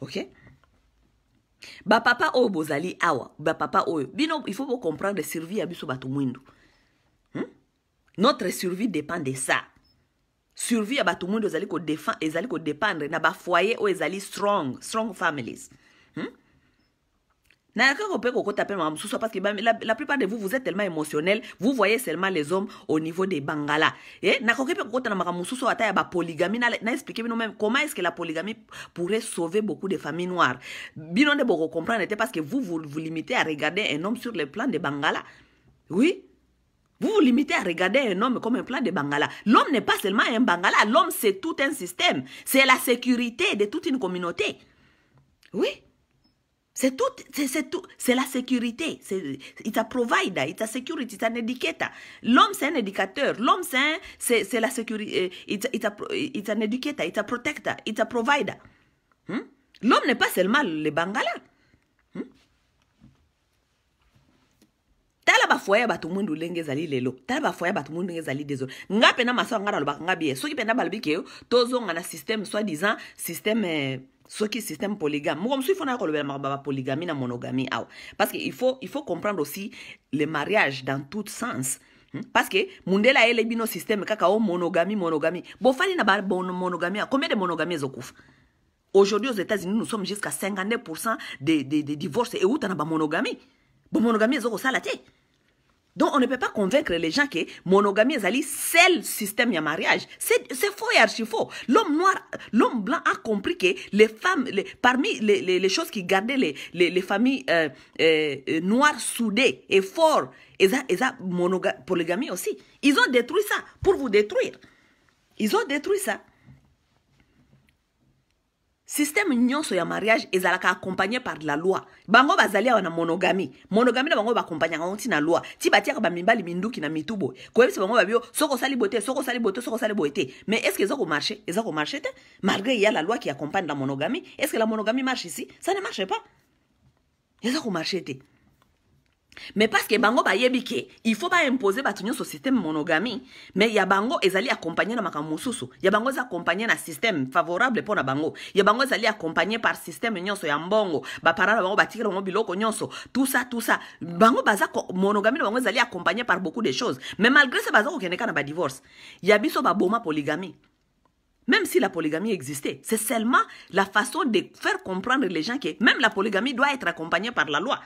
OK? bapapa oyo bozali awa bapapa oyo bino il faut bocomprendre survie ya biso bato mwindu hmm? notre survie dépend de ça survie ya bato mwindu ezali kodépendre na bafoyer oyo ezali strong strong families parce que bah, la, plupart de vous, vous êtes tellement émotionnel, vous voyez seulement les hommes au niveau des bangala. Et eh, polygamie, na expliqué comment est-ce que la polygamie pourrait sauver beaucoup de familles noires. Bien de vous comprendre, c'est parce que vous, vous vous limitez à regarder un homme sur le plan des bangala. Oui, vous vous limitez à regarder un homme comme un plan de Bangala. L'homme n'est pas seulement un Bangala, l'homme c'est tout un système. C'est la sécurité de toute une communauté. Oui. C'est tout, c'est c'est tout, c'est la sécurité. It's a provider, it's a security, it's an educator. L'homme, c'est un éducateur. L'homme, c'est c'est la sécurité. It's, euh, it's, a, it's an educator, it's a protector, it's a provider. Hmm? L'homme n'est pas seulement le Bangala. Hmm? tala bafoya ya bato mwindu lelo tala bafoya ya bato mwindu ndenge ezali dezo nga pena masolo nga nalobaka nga biye soki mpenza balobiki yo tozonga na système, soi disant système euh, ce soki système polygame mokomuso ifo nakolobela makambo ya polygamie na monogamie awa parce que il faut, il faut comprendre aussi le mariage dans tout sens hmm? parce que mundele le bino système kakao monogamie monogamie bon fali na bon bamonogami combien de monogamies ezokufa aujourd'hui aux états-unis nous sommes jusqu'à des de, de, de divorce euta na bamonogami bamonogami ezokosala te donc, on ne peut pas convaincre les gens que monogamie est c'est seul système de mariage. C'est faux et archi faux. L'homme noir, l'homme blanc a compris que les femmes, parmi les, choses qui gardaient les, familles euh, euh, euh, noires soudées et fortes, et ça, aussi. Ils ont détruit ça pour vous détruire. Ils ont détruit ça. Système nyonso ya mariage ezalaka accompagné par la loi bango bazali wana na monogamie. Monogamie na bango accompagné yango na loi ti batiaka mimbali minduki na mitu boye koyebisa bango babio soki osali boye soko sali bote, soko sali bote, osali mais est ce que eza komarche eza marchete, te malgré ya la loi qui accompagne la monogamie, est ce que la monogamie marche ici ça ne marche pas eza komarche te mais parce que bango faut pas imposer ba bato nyonso systeme monogamie, mais ya bango ezali accompagne na makambo mususu ya bango za accompagné na système favorable pour na bango ya bango ezali accompagner par système nyonso ya mbongo ba na bango batikela bango biloko nyonso tout ça. bango baza monogamie na bango ezali accompagner par beaucoup de choses mais malgré ça baza kokende na ba divorce. ya biso boma polygamie Même si la polygamie existait, c'est seulement la façon de faire comprendre les gens que même la polygamie doit être accompagnée par la loi.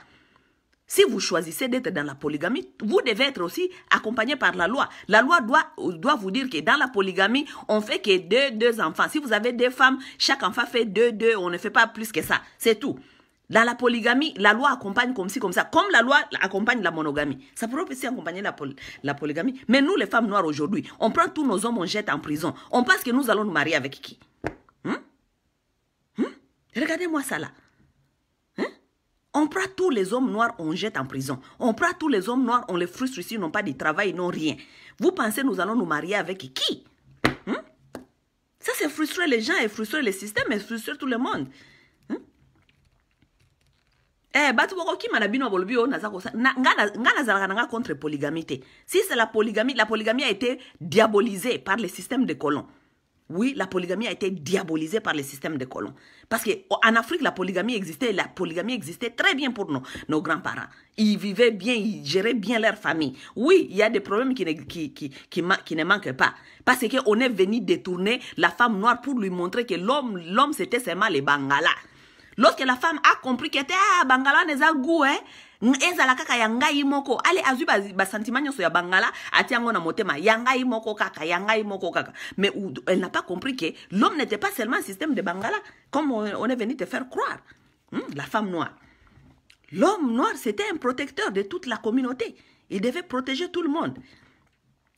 Si vous choisissez d'être dans la polygamie, vous devez être aussi accompagné par la loi. La loi doit, doit vous dire que dans la polygamie, on fait que deux, deux enfants. Si vous avez deux femmes, chaque enfant fait deux, deux. On ne fait pas plus que ça. C'est tout. Dans la polygamie, la loi accompagne comme ci, comme ça. Comme la loi accompagne la monogamie. Ça pourrait aussi accompagner la, polygamie. Mais nous, les femmes noires aujourd'hui, on prend tous nos hommes, on jette en prison. On pense que nous allons nous marier avec qui hmm? Hmm? Regardez-moi ça là. On prend tous les hommes noirs, on jette en prison. On prend tous les hommes noirs, on les frustre Ils n'ont pas de travail, ils n'ont rien. Vous pensez nous allons nous marier avec qui hein? Ça, c'est frustrer les gens et frustrer le système et frustrer tout le monde. Hein? Eh, oh, polygamie Si c'est la polygamie, la polygamie a été diabolisée par le système des colons. Oui, la polygamie a été diabolisée par le système des colons. Parce qu'en oh, Afrique, la polygamie existait, la polygamie existait très bien pour nous, nos grands-parents. Ils vivaient bien, ils géraient bien leur famille. Oui, il y a des problèmes qui ne, qui, manquent pas. Parce qu'on est venu détourner la femme noire pour lui montrer que l'homme, l'homme c'était seulement les Bangala. Lorsque la femme a compris qu'elle était, ah, Bangala, n'est pas goût, hein, mais elle n'a pas compris que l'homme n'était pas seulement un système de bangala comme on, est venu te faire croire hmm, la femme noire l'homme noir c'était un protecteur de toute la communauté il devait protéger tout le monde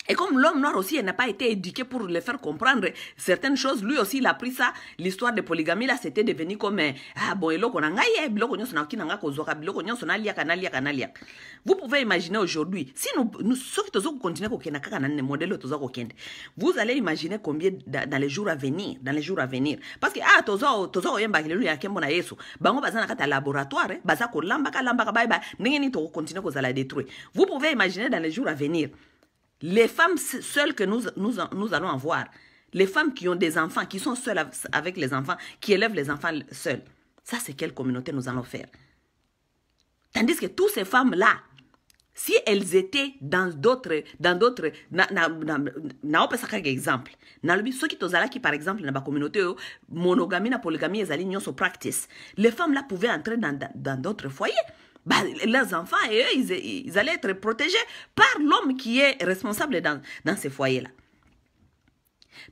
et comme l'homme noir aussi n'a pas été éduqué pour le faire comprendre certaines choses, lui aussi il a pris ça, l'histoire de polygamie là c'était devenu comme euh, ah bon eloko na ngai eh, biloko nyonso na kinanga kozwaka biloko nyonso na liaka na lia, na liaka. Vous pouvez imaginer aujourd'hui, si nous nous sauf tozo continuer kokenda kaka na modèle tozo kokende. Vous allez imaginer combien dans les jours à venir, dans les jours à venir parce que ah tozo tozo oyemba kilelo ya kembo na Yesu. Bango bazana kata laboratoire, eh, baza ko lambaka lambaka bye bye. Ndenge ni to continuer kozala détruire. Vous pouvez imaginer dans les jours à venir. Les femmes seules que nous, nous, allons avoir, les femmes qui ont des enfants, qui sont seules avec les enfants, qui élèvent les enfants seules, ça c'est quelle communauté nous allons faire. Tandis que toutes ces femmes-là, si elles étaient dans d'autres, dans d'autres, na, pas ça un exemple, sont soki qui par exemple dans la communauté oh, monogamie na polygamie sont practice, les femmes là pouvaient entrer dans d'autres foyers bah, leurs enfants et eux, ils, ils, allaient être protégés par l'homme qui est responsable dans, dans ces foyers-là.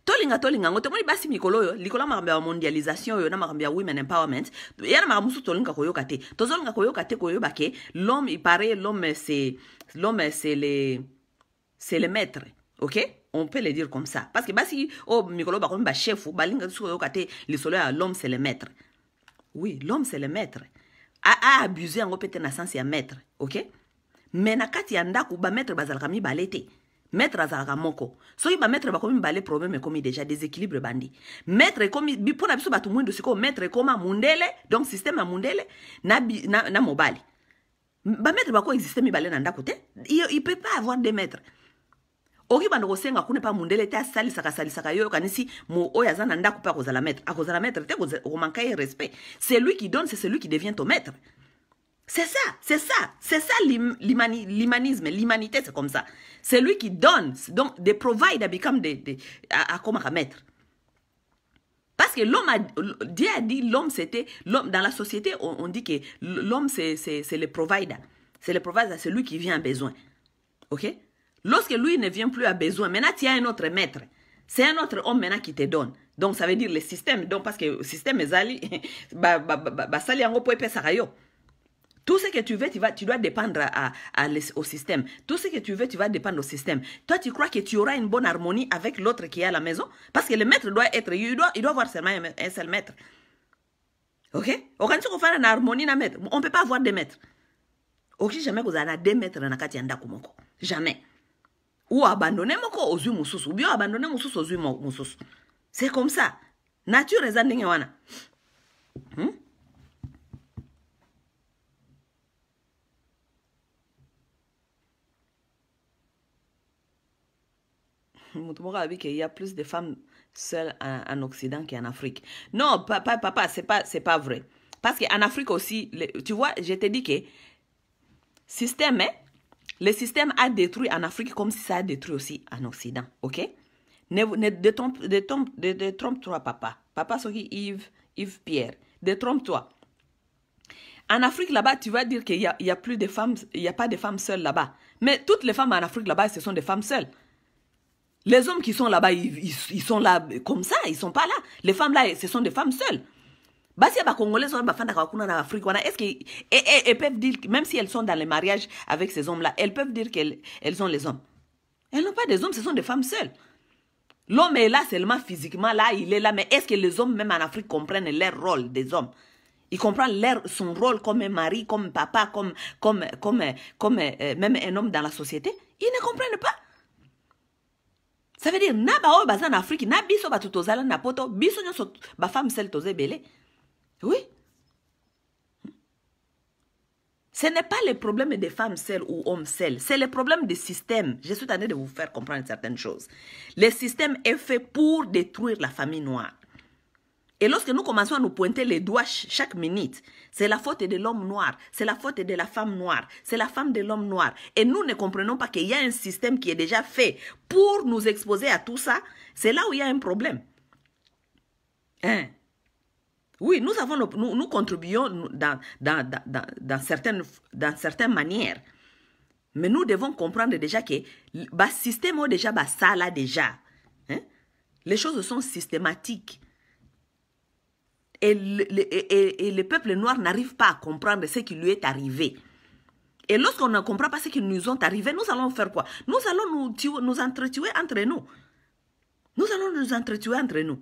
tolinga tolinga yango tomoni basi mikolo oyo likolo il en mondialisation oyo na makambo women empowerment y na makambo tolinga koyoka te tozolinga koyoka te koyoba ke l'homme paraît l'homme c'est l'homme c'est le c'est le maître ok on peut le dire comme ça parce que basi oyo oh, mikolo bakomi chef chef, lisusu koyoka te le soleil, l'homme c'est le maître oui l'homme c'est le maître à abusé en te na sanse ya maître ok mais na kati ya ba maître bazalaka kami balete, maître azalaka moko maître ba komi balet problème komi déjà déséquilibre bandi. maître komi, bi na biso bato mwindu sikoyo maître koma mundele donc système ya mundele na, na, na mobali bamaître mi balé na ndako te il, il peut pas avoir deux maîtres respect c'est lui qui donne c'est celui qui devient ton maître c'est ça c'est ça c'est ça l'humanisme l'humanité c'est comme ça c'est lui qui donne donc des « provide become des « de, maître parce que l'homme Dieu a dit l'homme c'était l'homme dans la société on, dit que l'homme c'est le provider c'est le provider c'est lui qui vient en besoin ok Lorsque lui ne vient plus à besoin, maintenant tu as un autre maître. C'est un autre homme maintenant qui te donne. Donc ça veut dire le système. Donc parce que le système est allé, [LAUGHS] tout ce que tu veux, tu, vas, dois dépendre au système. Tout ce que tu veux, tu vas dépendre au système. Toi, tu crois que tu auras une bonne harmonie avec l'autre qui est à la maison Parce que le maître doit être, il doit, avoir seulement un, seul maître. Ok On ne peut pas avoir deux maîtres. Ok, jamais vous avez deux maîtres dans la Jamais ou mon moko yeux humours. ou bien abandonné yeux mon humours. c'est comme ça nature est en wana hmm? [LAUGHS] y a plus de femmes seules en, Occident qu'en Afrique. Non, papa, papa, c'est pas, pas vrai. Parce qu'en Afrique aussi, tu vois, je t'ai dit que système, hein, le système a détruit en Afrique comme si ça a détruit aussi en Occident. OK? Ne, ne détrompe-toi, papa. Papa, c'est Yves, Yves Pierre. Détrompe-toi. En Afrique, là-bas, tu vas dire qu'il n'y a, y a plus de femmes, il y a pas de femmes seules là-bas. Mais toutes les femmes en Afrique, là-bas, ce sont des femmes seules. Les hommes qui sont là-bas, ils, ils, sont là comme ça, ils ne sont pas là. Les femmes là, ce sont des femmes seules. Si ya Congolais sont bafandaka afrique est ce que e, e, e peuvent dire même si elles sont dans les mariages avec ces hommes là elles peuvent dire qu'elles elles ont les hommes elles n'ont pas des hommes ce sont des femmes seules l'homme est là seulement physiquement là il est là mais est-ce que les hommes même en afrique comprennent leur rôle des hommes ils comprennent leur, son rôle comme un mari comme papa comme comme comme comme euh, même un homme dans la société ils ne comprennent pas ça veut dire na ba en afrique na biso ba na poto biso oui. Ce n'est pas le problème des femmes seules ou hommes seuls, c'est le problème des systèmes. Je suis train de vous faire comprendre certaines choses. Le système est fait pour détruire la famille noire. Et lorsque nous commençons à nous pointer les doigts chaque minute, c'est la faute de l'homme noir, c'est la faute de la femme noire, c'est la femme de l'homme noir. Et nous ne comprenons pas qu'il y a un système qui est déjà fait pour nous exposer à tout ça. C'est là où il y a un problème. Hein? Oui, nous, avons nous, contribuons dans, dans, dans, certaines, dans certaines manières. Mais nous devons comprendre déjà que le système est déjà ça là déjà. Hein? Les choses sont systématiques. Et le, et, peuple noir n'arrive pas à comprendre ce qui lui est arrivé. Et lorsqu'on ne comprend pas ce qui nous ont arrivé, nous allons faire quoi Nous allons nous, nous entretuer entre nous. Nous allons nous entretuer entre nous.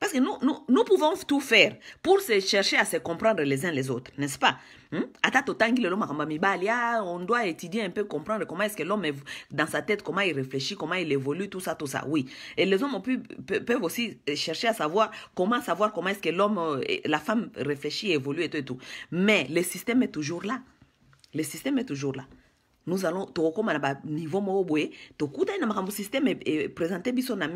Parce que nous, nous, pouvons tout faire pour se chercher à se comprendre les uns les autres, n'est-ce pas hmm? On doit étudier un peu, comprendre comment est-ce que l'homme est dans sa tête, comment il réfléchit, comment il évolue, tout ça, tout ça, oui. Et les hommes pu, peuvent aussi euh, chercher à savoir comment savoir comment est-ce que l'homme, euh, la femme réfléchit, évolue et tout tout. Mais le système est toujours là. Le système est toujours là nous allons tokoma na ba niveau moko boye na système présenter biso na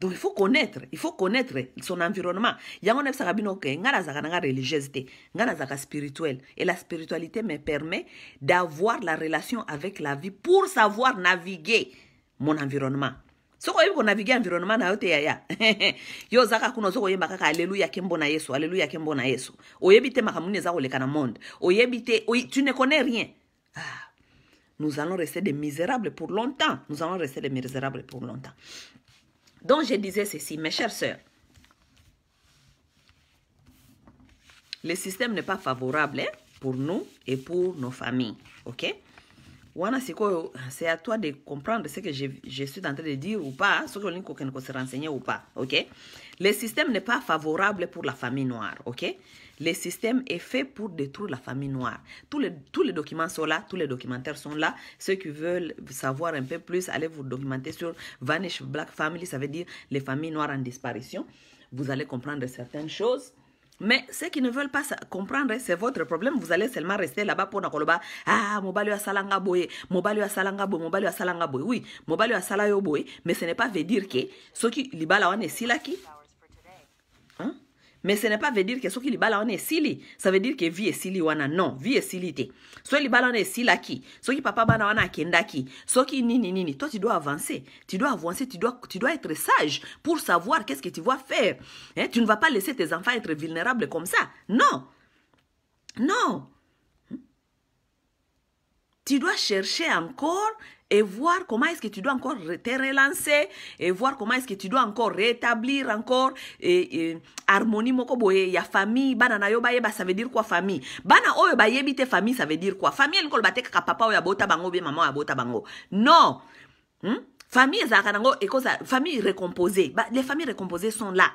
donc il faut connaître il faut connaître son environnement yango na yebisaka bino ke ngai nazalaka na nga religieuse te ngai nazalaka spirituel et la spiritualité me permet d'avoir la relation avec la vie pour savoir naviguer mon environnement soko oyebi naviguer environnement na yo te yaya [LAUGHS] yo oza kaka kuna oza koyemba kaka aleluya ke mbona yesu Alléluia ke mbona yesu Oyebite te makambo nini eza koleka monde Oyebite tu ne connais rien ah, nous allons rester des misérables pour longtemps nous allons rester des misérables pour longtemps donc, je disais ceci, mes chères sœurs. Le système n'est pas favorable hein, pour nous et pour nos familles. OK? c'est à toi de comprendre ce que je, suis en train de dire ou pas, ce que se renseigner ou pas, ok? Le système n'est pas favorable pour la famille noire, ok? Le système est fait pour détruire la famille noire. Tous les, tous les documents sont là, tous les documentaires sont là. Ceux qui veulent savoir un peu plus, allez vous documenter sur Vanish Black Family, ça veut dire les familles noires en disparition. Vous allez comprendre certaines choses. Mais ceux qui ne veulent pas comprendre, c'est votre problème. Vous allez seulement rester là-bas pour nakoloba. Ah, mobali a salanga boye, mobali wa salanga boye, mobali boye. Oui, mobali a salayo boye, mais ce n'est pas veut dire que ceux qui libala wana silaki mais ce n'est pas veut dire que qui est on est silly ça veut dire que vie est silly wana non vie est est te est libala qui qui qui papa bana wana qui ni nini nini toi tu dois avancer tu dois avancer tu dois, tu dois être sage pour savoir qu'est-ce que tu vas faire hein? tu ne vas pas laisser tes enfants être vulnérables comme ça non non hmm? tu dois chercher encore et voir comment est-ce que tu dois encore te relancer et voir comment est-ce que tu dois encore rétablir encore et, et harmonie moko boye ya famille bana na yo ça veut dire quoi famille bana oyo ba te famille ça veut dire quoi famille elingi koloba te kaka papa oyo abota bango bien maman ya abota bango non hmm? famille ezalaka et cause famille recomposée ba, les familles recomposées sont là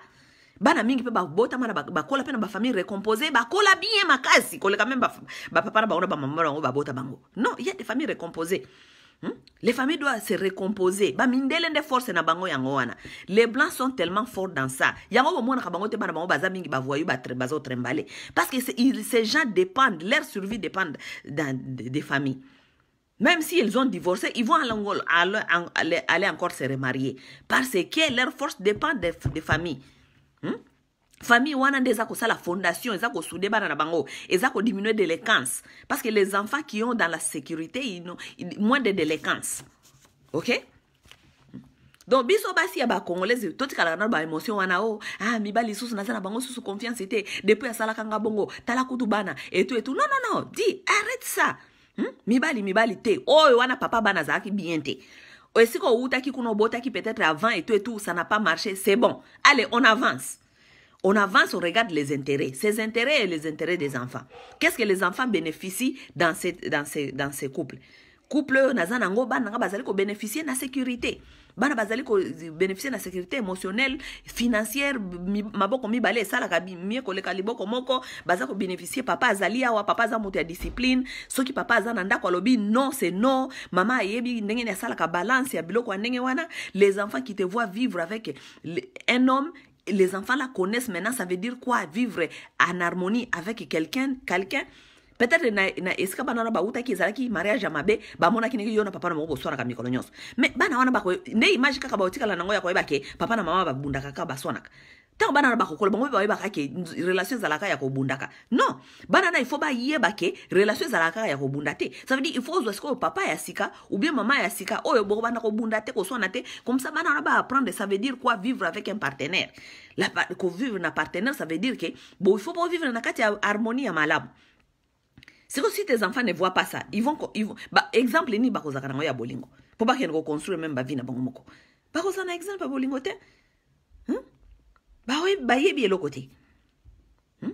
bana mingi pe bota babotama na kola pe na recomposée ba kola bien makasi koleka meme même na papa na ba maman ba bota bango non il y a des familles recomposées Hmm? Les familles doivent se recomposer. Ba mindele na bango yango wana. Les blancs sont tellement forts dans ça. Yango ka bango te bana bango parce que ces gens dépendent, leur survie dépend des, familles. Même s'ils ont divorcé, ils vont aller, encore se remarier parce que leur force dépend des familles famille wana nde eza kosala fondation ezako kosude bana na bango ezako de délinquance, parce que les enfants qui ont dans la sécurité ils ont moins de délinquance, ok donc biso basi ya bacongolaise na ba émotion wana o oh, ah mibali bali naza na bango susu confiance était, depuis sala kanga bongo tala kutu bana et tout, non non non dis arrête ça hmm? mibali mibali te oh wana papa bana azalaki bien te esika outaki kunobota obotaki peut-être avant et tout, ça n'a pas marché c'est bon allez on avance on avance, on regarde les intérêts, Ces intérêts et les intérêts des enfants. Qu'est-ce que les enfants bénéficient dans ces, dans ces, dans ces couples Couple, naza nango, ban nanga bazali ko bénéficier na sécurité. Bana bazali ko bénéficier na sécurité émotionnelle, financière, mi, maboko mibale la mie koleka liboko moko, baza bénéficier papa azali awa, papa za moto discipline, soki papa a na ko lobi non c'est non, maman a ndenge na la balance ya biloko wana, les enfants qui te voient vivre avec un homme les enfants la connaissent maintenant, ça veut dire quoi Vivre en harmonie avec quelqu'un, quelqu'un. Peut-être na, ce esika bana ba uta kizalaki mariage mabe ba mona kiniki na papa na mobo swana ka mikolo Mais bana wana ba ne image kaka ba utika la ya ko ke papa na mama ba bunda kaka ba swanaka. ntango bana na bakokola bango mpe bayebaka ke relation ezalaka ya kobunda kaka non bana na ifo bayeba ke relation ezalaka kaka ya kobunda te ça veut dire ifo ozwa sikoyo papa ya sika ou bien mama ya sika oyo boko banda kobunda te koswana te comme ça bana wana baapprendre ça veut dire quoi vivre avec un partenaire la, kovivre na partenaire ça veut dire ke bo ifo po vivre na kati ya harmonie ya malamu siko si tes enfants ne voient pas ça ils vont, ils vont ba exemple nini bakozalaka nango ya bolingo mpo bakende koconstruire même bavie na bango moko bakozala na exemple ya bolingo te hmm? bayebi eloko te hmm?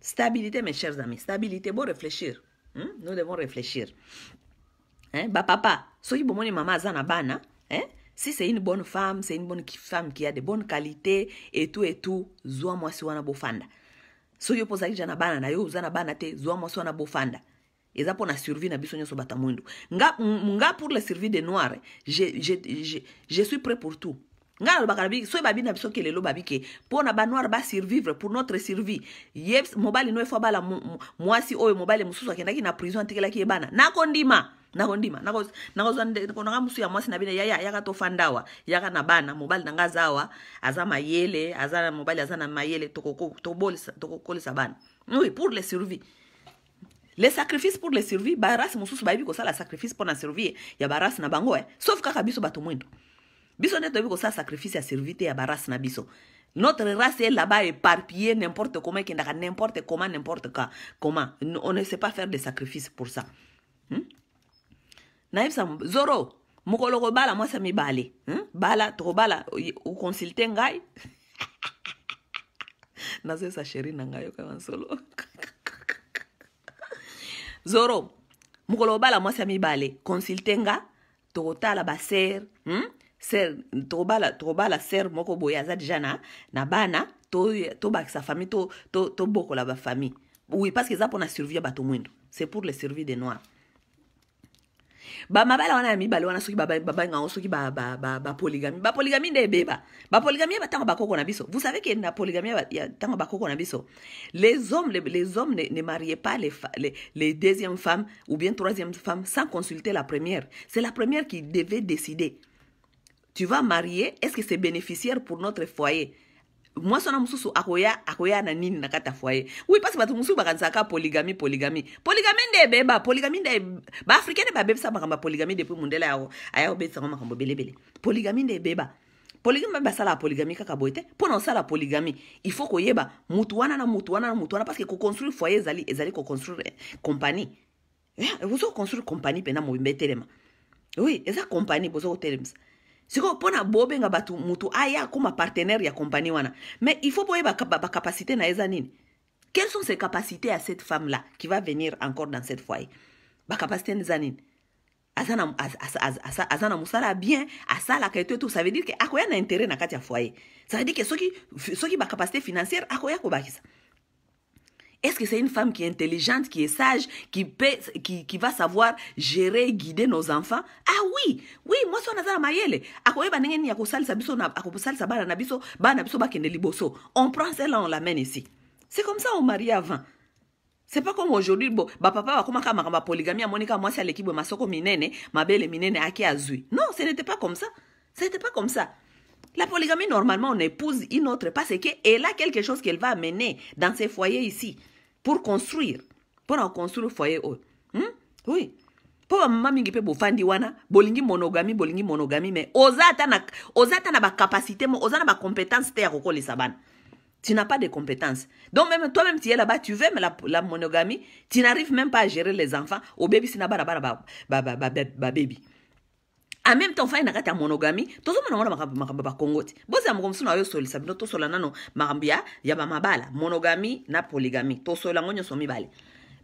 stabilité mes chers amis stabilité borefléchir hmm? nous devons réfléchir hein? bapapa soki bomoni mama aza na bana hein? si c'est une bonne femme c'est une bonne femme qui a de bonne qualité et tout et tout zwa mwasi wana bofanda soki opo ozalaki ja na bana na yo oza na bana te zwa mwasi wana bofanda eza mpo na survie na biso nyonso batamwindu nga, nga pour le survie de noir je, je, je, je suis prêt pour tout nga nalobaka na bino soki babi na biso ke lelo babi ke mpona banoire basurvivre pour notre survie ye mobali no efo abala mwasi oyo mobali mosusu akendaki na prison atikelaki ye bana nakondima nakondima nakozwa mosusu ya mwasi na bino yaya yaka tofanda awa yaka na bana mobali na nga aza awa aza mayele aza mobali aza na mayele tokokolisa bana oui pour le survie le sacrifice pour le survie barase mosusu bayebi kosala sacrifice mpona survie ya barase na bango e sauf kaka biso bato mwindo biso nde toyebi kosala sacrifice ya servi te ya barase na biso notre race est là-bas éparpillée n'importe comment ekendaka n'importe comment n'importe ka comment on ne sait pas faire des sacrifices pour ça hmm? nayebisa zoro mokolo kobala mwasi ya mibale hmm? bala tokobala okonsulte ngai [LAUGHS] nazoyesa sheri na ngai okoya nsolo [LAUGHS] zoro mokolo kobala mwasi ya mibale konsulte nga tokotala baser hmm? ser tobala la ser moko boyaza aza na, na bana to to famille tobokola to, to famille oui parce que ça pour mpona survie ba to mwindo c'est pour le survie des noirs bamabala wana mi mibale wana soki nga soki de beba ba polygamie ba tango ba koko na biso vous savez que na ba tango ba koko na biso les hommes les, les hommes ne, ne mariaient pas les, les, les deuxième femmes ou bien troisième femmes sans consulter la première c'est la première qui devait décider tu vas marier est ce que c'est bénéficiaire pour notre foyer mwasi wana mosusu akoya akoya na nini na kati ya foyer oui parce bato mosusu bakanisaka polygami polygami polygami nde ebeba polygami nde baafrikain nde babebisa makambo ya polygami depuis mondele aya kobebisango makambo belebele polygami nde ebeba polygami mpe basala polygami kaka boye te mpona osala polygami il faut koyeba mutu wana na mutu wana na mutu wana parce que koconstruire foyer ezali ezali koconstruire eh, compagnie eh, ozo koconstruire compagnie mpena mobimba etelema oui eza compagnie bozo kotelemisa sikoyo mpona bobenga bato motu aya akóma partenaire ya kompani wana mais il faut boyeba bacapacité na ye eza nini quelles sont ses capacités ya cette femme là qui va venir encore dans cette foyer bacapacité na eza nini aza na, na mosala ya bien asalaka eto eto ça veut dire ke akoya na intérêt na kati ya foyer ça veut dire ke soki, soki bacapacité financière akoya kobakisa Est-ce que c'est une femme qui est intelligente, qui est sage, qui, peut, qui, qui va savoir gérer guider nos enfants Ah oui, oui, moi si on a mayele, akoyeba On prend celle-là, on l'amène ici. C'est comme ça on marie avant. C'est pas comme aujourd'hui, bon, papa va comment ma polygamie à Monica, moi c'est l'équipe masoko minene, ma belle minene aki azui. Non, ce n'était pas comme ça. Ce n'était pas comme ça. La polygamie, normalement, on épouse une autre parce qu'elle a quelque chose qu'elle va amener dans ses foyers ici pour construire, pour en construire foyer. Hmm? Oui. pour bolingi bolingi monogamie, mais na, mo na tu n'as pas de compétences donc même toi même tu es là-bas tu veux mais la, monogamie tu n'arrives même pas à gérer les enfants Au bébé, c'est là en même temps fai na kati ya monogami tozomona mona makambo bakongo te bozela moko mosusu na oyo osolisa bino tosola nano makambo ya ya bamabala monogami na polygami tosola yango nyonso mibale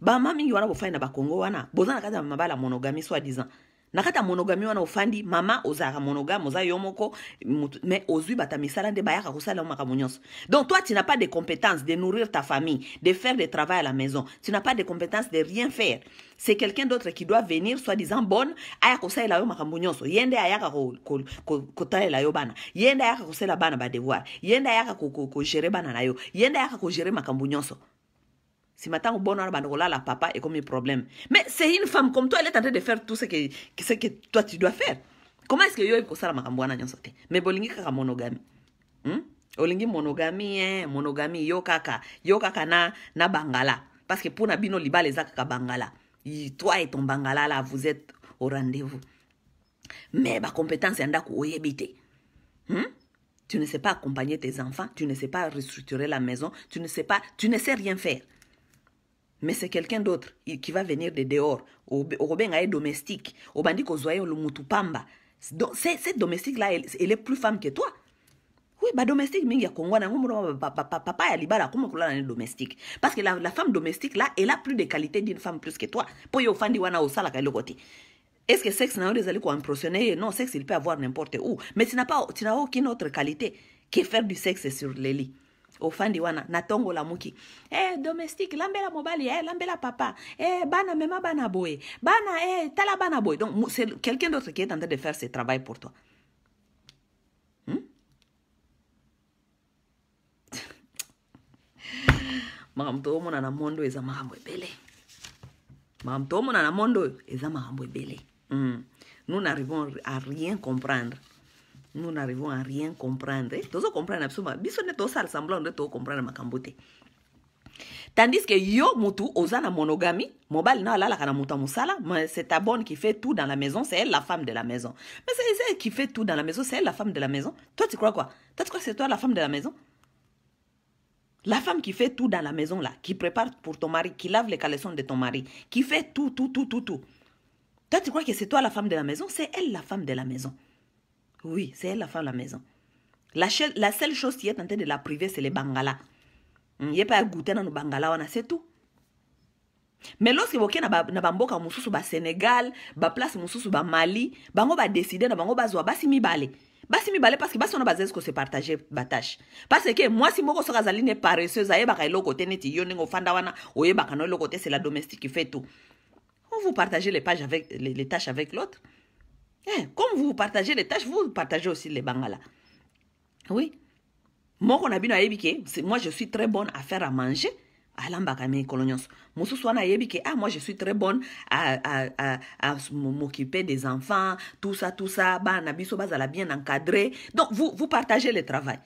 bama mingi wana bofai na bakongo wana boza na kati ya bamabala monogami soi disant nakatamonogamiwa wana ofandi mama ozalaka monogame oza yomoko moko mais ozwi bato ya misala nde bayaka kosala makambo nyonso donc toi tu n'as pas de compétences de nourrir ta famille de faire des travail à la maison tu n'as pas de compétences de rien faire c'est quelqu'un d'autre qui doit venir soi-disant bonne aya kosalela yo makambo nyonso ye nde ayaka kotalela yo bana yende ayaka kosala bana badevoir ye nde ayaka gérer bana na yo ye nde ayaka kogere makambo nyonso ko, ko, ko, ko, ko, ko, ko, ko, si maintenant au bon bah, là, la papa est comme un problème. Mais c'est une femme comme toi, elle est en train de faire tout ce que, ce que toi tu dois faire. Comment est-ce que yo ko sala makambo wana nyonso tu Mais bolingi kaka monogamie Hmm? Olingi monogamie hein, eh, monogamie yo kaka, yo kaka na na bangala parce que pour na bino libala eza le bangala. Toi et ton bangala là, vous êtes au rendez-vous. Mais ma compétence yanda ko oyebite. Hmm? Tu ne sais pas accompagner tes enfants, tu ne sais pas restructurer la maison, tu ne sais pas, tu ne sais rien faire mais c'est quelqu'un d'autre qui va venir de dehors au robin ye domestique Au bandit ye mutu pamba cette domestique là elle, est plus femme que toi oui bah, domestique mais il y a mona papa ya libala comment on ne domestique parce que la, la femme domestique là elle a plus de qualité d'une femme plus que toi Pour wana est ce que sexe na non sexe il peut avoir n'importe où mais tu n'as aucune autre qualité que faire du sexe sur les lits ofandi wana na tongola muki eh, domestique lambela mobali eh, lambela papa eh, bana mema bana boye bana eh, tala bana boye donc c'est quelqu'un d'autre qui est en train de faire ce travail pour toi hmm? [LAUGHS] makambo toomona na mondo eza makambo ebele makambo toomona na mondo oyo eza makambo ebele mm. nous n'arrivons à rien comprendre nous n'arrivons à rien comprendre. absolument. Tandis que yo mutu ozana monogamie, mobile na la c'est ta bonne qui fait tout dans la maison, c'est elle la femme de la maison. Mais c'est elle qui fait tout dans la maison, c'est elle la femme de la maison. Toi tu crois quoi Toi tu crois que c'est toi la femme de la maison la femme qui fait tout dans la maison, là, qui prépare pour ton mari, qui lave les caleçons de ton mari, qui fait tout, tout, tout, tout, tout. Toi, tu crois que c'est toi la femme de la maison, c'est elle la femme de la maison. Oui, c'est elle la femme de la maison. La, la seule chose qui est en train de la priver, c'est les Bangala. Il n'y a pas à goûter dans nos Bangala, c'est tout. Mais lorsqu'il vous na ba, na bamboka mususu ba Sénégal, ba place mususu ba Mali, bango ba décider na bango bazwa basi mibale. Basi mibale parce que basi na bazesko se partager ba tâche. Parce que moi si moko soka zali ne paresseuse ayeba ka eloko te neti yo ningo fanda wana oyeba ka no eloko côté. c'est la domestique qui fait tout. On vous partagez les pages avec les, les tâches avec l'autre. Eh, comme vous partagez les tâches, vous partagez aussi les bangala. Oui. Moi, on a bien moi je suis très bonne à faire à manger. à ah, ah, moi je suis très bonne à, m'occuper des enfants tout ça tout ça bana à la bien encadré donc vous, vous partagez le travail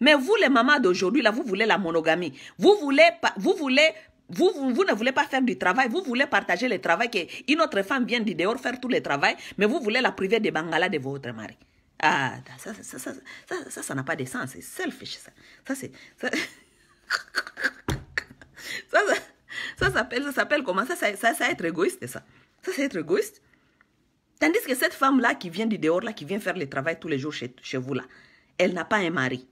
mais vous les mamans d'aujourd'hui là vous voulez la monogamie vous voulez vous voulez vous, vous, ne voulez pas faire du travail, vous voulez partager le travail qu'une autre femme vient du dehors faire tout le travail, mais vous voulez la priver des bangalas de votre mari. Ah, ça, ça, ça, ça, ça, n'a pas de sens, c'est selfish, ça. Ça, c'est... Ça, [LAUGHS] ça, s'appelle, ça s'appelle comment ça, ça, ça, être égoïste, ça. Ça, c'est être égoïste. Tandis que cette femme-là qui vient du dehors, là, qui vient faire le travail tous les jours chez, chez vous, là, elle n'a pas un mari.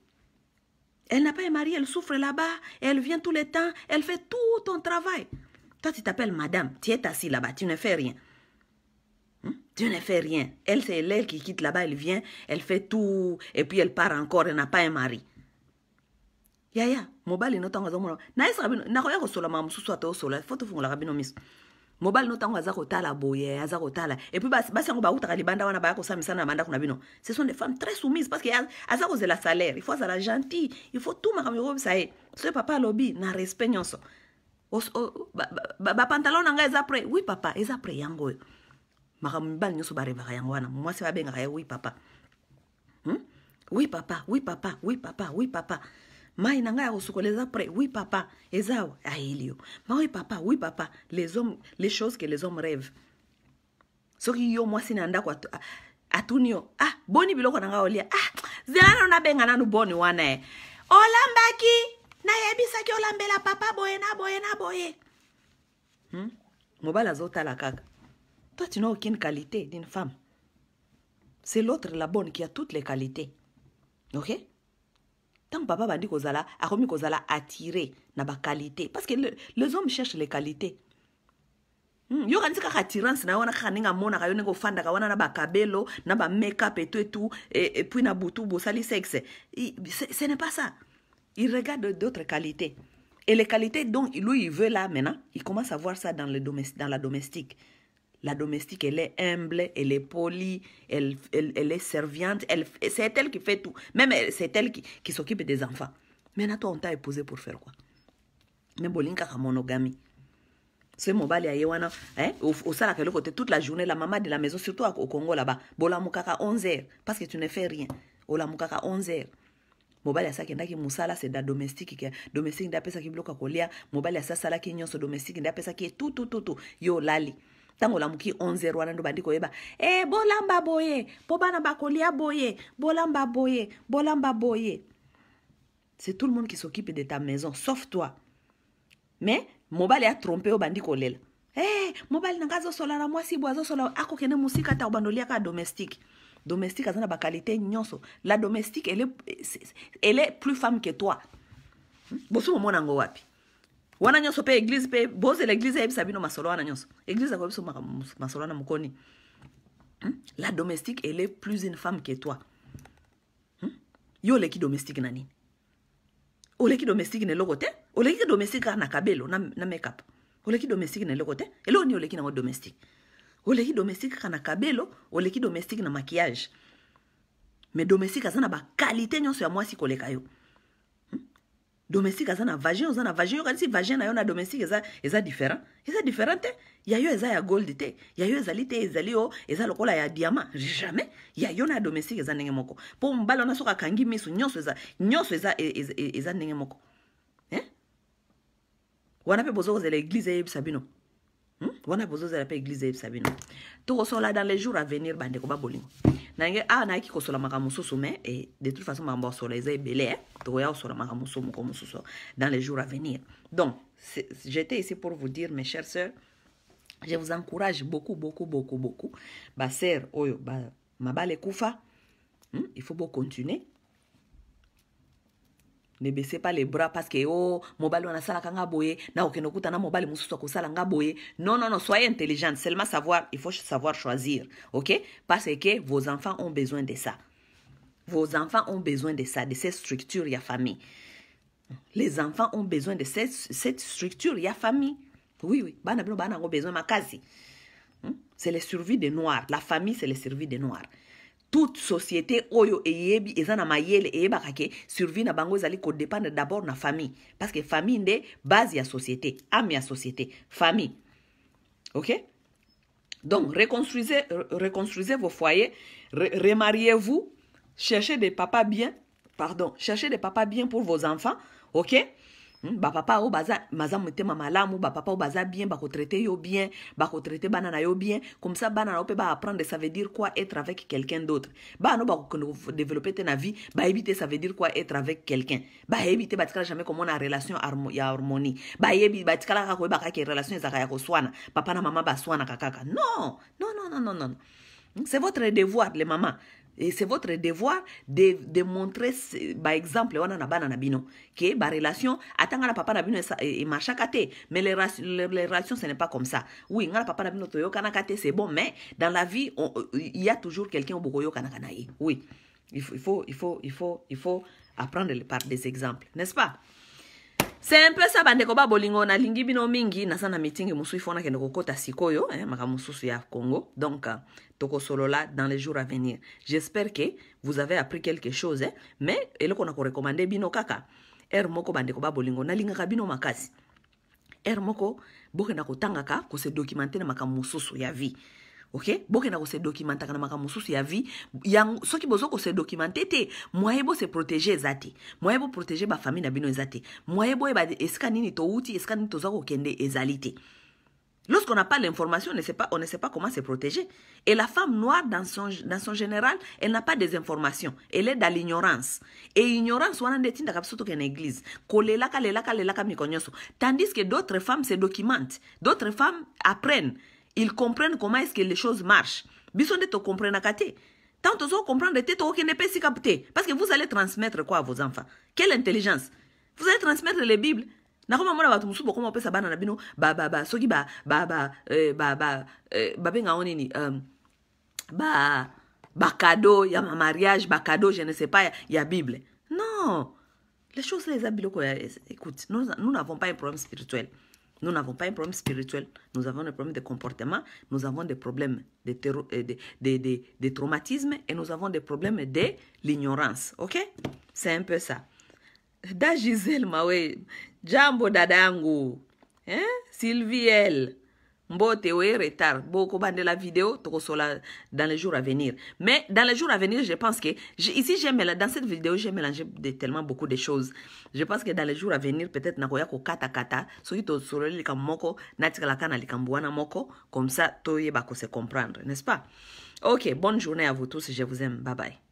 Elle n'a pas un mari, elle souffre là-bas, elle vient tous les temps, elle fait tout ton travail. Toi, tu t'appelles madame, tu es assis là-bas, tu ne fais rien. Hmm? Tu ne fais rien. Elle, c'est elle qui quitte là-bas, elle vient, elle fait tout, et puis elle part encore, elle n'a pas un mari. Yaya, mobile notamment aza kotala boye aza kotala bas bas yango wana ba na bino ce sont des femmes très soumises parce que aza salaire il faut la gentil il faut tout ça est ce papa Lobby, na respect nyonso pantalon nga oui papa yango yango wana c'est hmm? oui papa oui papa oui papa oui papa oui papa mai na ngai ya kosukola eza près oui papa eza awa ayeli yo ma oui papa oui papa les hommes les choses que les hommes rêvent soki yo mwasi na ndako atuni yo ah boni biloko na ngai olia ah zela nano nabenga nanu boni wana ye olambaki nayebisaki olambela papa boye na boye na boye hmm? mobali azotala kaka toi tu n'as aucune qualité d'une femme c'est l'autre la bonne qui a toutes les qualités ok tant papa bandi akomikozala akomi kozala attire na qualité. parce que le, les hommes cherchent les qualités mm. yokanisi kaka attirance na wana kaka mona amonaka yo ndenge ofandaka wana na bakabelo na ba make up et, et puis na butu bosali sexe ce n'est pas ça il regarde d'autres qualités et les qualités dont lui il veut là maintenant il commence à voir ça dans, le dans la domestique la domestique, elle est humble, elle est polie, elle, elle, elle est serviante, elle, c'est elle qui fait tout. Même c'est elle qui, qui s'occupe des enfants. Mais là, toi, on t'a épousé pour faire quoi Mais Bolinka a monogamie. C'est mobile ya yewana, hein, au sala que l'autre côté toute la journée, la maman de la maison, surtout au Congo là-bas, bola mukaka 11h, parce que tu ne fais rien. Ola mukaka 11h. mobali qui ndaki musala C'est la domestique domestique nde apesaki biloko ya kolia mobali asasalaki nyonso domestique tout tout tout tout yo lali. ntango olamuki 11 wana ndo bandi koyeba e bolamba boye mpo bana bakolia boye bolamba boye bolamba boye c'est tout le monde qui s'occupe de ta maison sauf toi mais mobali atrompe oyo bandi kolela e mobali nanga azosola na mwasi boye azosola akokende mosika ata obandolia kaka domestique domestique aza na bakalite nyonso la domestique elle est, elle est plus femme que toi hmm? bosumo omonango wapi wana nyonso mpe eglize mpe bozela eglize ayebisa bino masolo wana nyonso eglize akoyebi so masolo wana mokoni hmm? la domestique ele plus une femme que toi hmm? yo oleki domestique na nini oleki domestique na eloko te oleki domestique kaka na kabelo na, na makeup oleki domestique na eloko te eloko nini oleki nango domestique oleki domestique kaka na kabelo oleki domestique na maquillage mais domestique aza na bakalite nyonso ya mwasi koleka yo domestique aza na vagin oza na vagin yo kanisi vagin na yo na domestique eza eza différent eza différent te ya yo eza ya gold te ya yo ezali te ezali yo eza lokola ya diamant jamais ya yo na domestique eza ndenge moko mpo mobali wana soki akangi miso nyonso eza nyonso eza, eza, e, e, eza ndenge moko eh? wana mpe bozokozela eglize eyebisa bino wana église mpe eglize eyebisa bino là dans les jours à venir bande bandeko babolingo nange ki ko kosola makambo mosusu mais et de toute façon makambo asola eza ebele eh. tokoya kosola makambo mosusu moko mosusu dans les jours à venir donc j'étais ici pour vous dire mes chères sœurs je vous encourage beaucoup beaucoup beaucoup beaucoup basœur oyo ba, mabala ekufa hmm? il faut continuer ne baissez pas les bras parce que oh mobali sala kanga boye na okeno kutana nga boye non non non soyez intelligente seulement savoir il faut savoir choisir ok parce que vos enfants ont besoin de ça vos enfants ont besoin de ça de cette structure la famille les enfants ont besoin de cette, cette structure a famille oui oui bana bana besoin makasi hmm? c'est les survie des noirs la famille c'est le survie des noirs toute société oyo eyebi ezana Zana mayele et ke survie na bango ezali dépend d'abord na famille parce que famille nde base la société de ya société famille ok donc reconstruisez, reconstruisez vos foyers remariez-vous cherchez des papas bien pardon cherchez des papas bien pour vos enfants ok Hmm? papa oyo baza maza motema malamu papa au baza bien bakotraite yo bien ba bana banana yo bien comme ça banana na yo apprendre ça veut dire quoi être avec quelqu'un d'autre Bah no bah ko développer ta vie bah éviter ça veut dire quoi être avec quelqu'un éviter, ba batikala jamais komona relation ya harmonie bayebi batikalaka ka ke relation ka ya soana papa na mama baswanaka kakaka. non non non non non non hmm? c'est votre devoir les mamans. Et c'est votre devoir de, de montrer par exemple wana na bana na bino que ba relation atanga na papa na bino et machaka te mais les, les, les relations ce n'est pas comme ça. Oui, ngala papa na bino toyo kana kate c'est bon mais dans la vie euh, il y a toujours quelqu'un au kana kana Oui. Il faut il faut il faut il faut il faut apprendre par des exemples, n'est-ce pas sempesa bandeko ba bolingo nalingi bino mingi naza na mitingi mosusu ifo nakende kokɔta sikoyo eh, makambo mosusu ya congo donc uh, tokosolola dans les jours à venir j'espère que vous avez appris quelque chose eh, mais eloko na korekomande bino kaka ere moko bandeko ba bolingo nalingaka bino makasi ere moko bokenda kotangaka kose documente na makambo mosusu ya vie ok bokenda kosedocimante kana makambo mosusu ya vie yango soki bozo kosedocimante te protéger boseprotege protege te mwaye boprotege bafamile na bino eza te mwaye boyeba esika nini touti esika nini toza kende ezali Lorsqu'on n'a pas l'information, on ne, sait pas, on ne sait pas comment se protéger. Et la femme noire, dans son, dans son général, elle n'a pas des informations. Elle est dans l'ignorance. Et ignorance, on a des tintes surtout qu'une église. Tandis que d'autres femmes se documentent. D'autres femmes apprennent ils comprennent comment est-ce que les choses marchent. Bison de te comprendre à Tant que vous comprenez, t'es ne pas si capter. Parce que vous allez transmettre quoi à vos enfants? Quelle intelligence? Vous allez transmettre les Bibles. nakoma mwana bato mosusu bokoma opesa bana na bino baba, soki babengango ba bakado eh, eh, um, ya mamariage bakado je ne sais pas ya bible non les choses là eza biloko écoute nous n'avons pas un problème spirituel nous n'avons pas un problème spirituel. Nous avons un problème de comportement. Nous avons des problèmes de, euh, de, des traumatisme et nous avons des problèmes de l'ignorance. OK C'est un peu ça. Da Gisèle Mawe, Jambo Dadango, hein? Sylvie mbote oué retard la vidéo tokosola dans les jours à venir mais dans les jours à venir je pense que ici j'ai dans cette vidéo j'ai mélangé de, tellement beaucoup de choses je pense que dans les jours à venir peut-être nakoya kokatakata soki tosololi likambo moko natikalaka na likambo wana moko comme ça ko se comprendre n'est-ce pas ok bonne journée à vous tous je vous aime bye bye